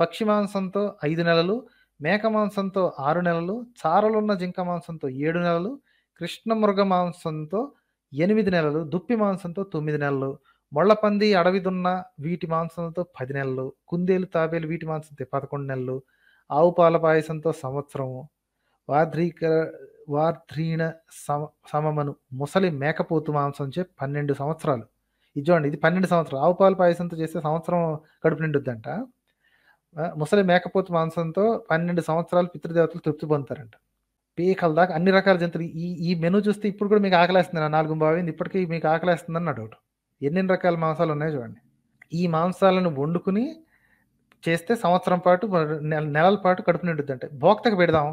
పక్షి మాంసంతో ఐదు నెలలు మేక మాంసంతో ఆరు నెలలు చారలున్న జింక మాంసంతో ఏడు నెలలు కృష్ణమృగ మాంసంతో ఎనిమిది నెలలు దుప్పి మాంసంతో తొమ్మిది నెలలు మొళ్ళపంది అడవిదున్న వీటి మాంసంతో పది నెలలు కుందేలు తాబేలు వీటి మాంసంతో పదకొండు నెలలు ఆవు పాల పాయసంతో సంవత్సరము వార్ధ్రీక వార్ధ్రీణ సమ సమమను ముసలి మేకపోతు మాంసం చే పన్నెండు సంవత్సరాలు ఇది చూడండి ఇది పన్నెండు సంవత్సరాలు ఆవు పాల పాయసంతో చేస్తే సంవత్సరం కడుపు నిండుద్దంట ముసలి మేకపోతు మాంసంతో పన్నెండు సంవత్సరాలు పితృదేవతలు తృప్తి పొందుతారంట పీకల దాకా అన్ని రకాల జంతువులు ఈ ఈ మెను చూస్తే ఇప్పుడు కూడా మీకు ఆకలేస్తుంది నాలుగు బావింది ఇప్పటికీ మీకు ఆకలేస్తుందని నా డౌట్ ఎన్ని రకాల మాంసాలు ఉన్నాయో చూడండి ఈ మాంసాలను వండుకుని చేస్తే సంవత్సరం పాటు నెలల పాటు కడుపు అంటే భోక్తకు పెడదాం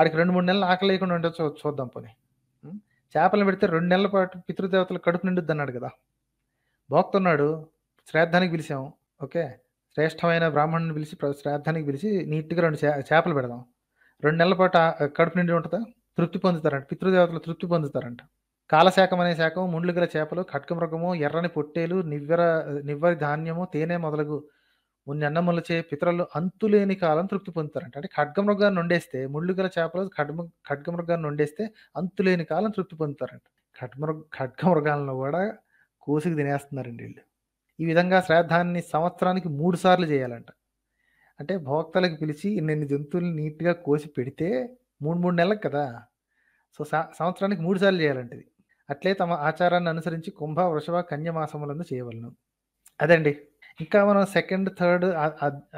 ఆడికి రెండు మూడు నెలలు ఆకలి లేకుండా ఉండొచ్చు చూద్దాం పోనీ చేపలను పెడితే రెండు నెలల పాటు పితృదేవతలు కడుపు నిండుద్ది అన్నాడు కదా ఉన్నాడు శ్రాద్ధానికి పిలిచాము ఓకే శ్రేష్టమైన బ్రాహ్మణుని పిలిచి శ్రాద్ధానికి పిలిచి నీట్గా రెండు చేపలు పెడదాం రెండు నెలల పాటు కడుపు నిండి ఉంటుందా తృప్తి పొందుతారంట పితృదేవతలు తృప్తి పొందుతారంట కాలశాఖం అనే శాఖం ముండ్లుగల చేపలు కట్కమృగము ఎర్రని పొట్టేలు నివ్వెర నివ్వరి ధాన్యము తేనె మొదలగు ఉన్ని అన్నములచే పితరులు అంతులేని కాలం తృప్తి పొందుతారంట అంటే ఖడ్గమృగాన్ని వండేస్తే ముళ్ళుగల చేపలు ఖడ్మ ఖడ్గమృగాన్ని వండేస్తే అంతులేని కాలం తృప్తి పొందుతారంట ఖడ్మృగ ఖడ్గమృగాలను కూడా కోసికి తినేస్తున్నారండి వీళ్ళు ఈ విధంగా శ్రాద్ధాన్ని సంవత్సరానికి మూడు సార్లు చేయాలంట అంటే భోక్తలకు పిలిచి ఇన్ని జంతువులు నీట్గా కోసి పెడితే మూడు మూడు నెలలకు కదా సో సంవత్సరానికి మూడు సార్లు చేయాలంటది అట్లే తమ ఆచారాన్ని అనుసరించి కుంభ వృషభ కన్యమాసములను చేయవలను అదండి ఇంకా మనం సెకండ్ థర్డ్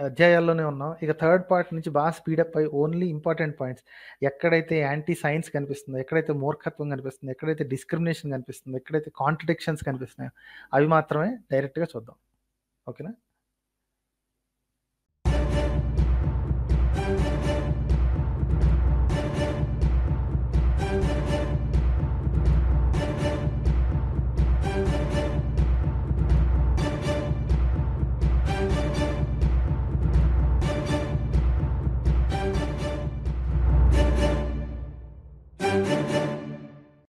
అధ్యాయాల్లోనే ఉన్నాం ఇక థర్డ్ పార్ట్ నుంచి బాగా స్పీడప్ అయ్యి ఓన్లీ ఇంపార్టెంట్ పాయింట్స్ ఎక్కడైతే యాంటీ సైన్స్ కనిపిస్తుందో ఎక్కడైతే మూర్ఖత్వం కనిపిస్తుందో ఎక్కడైతే డిస్క్రిమినేషన్ కనిపిస్తుందో ఎక్కడైతే కాంట్రడిక్షన్స్ కనిపిస్తున్నాయో అవి మాత్రమే డైరెక్ట్గా చూద్దాం ఓకేనా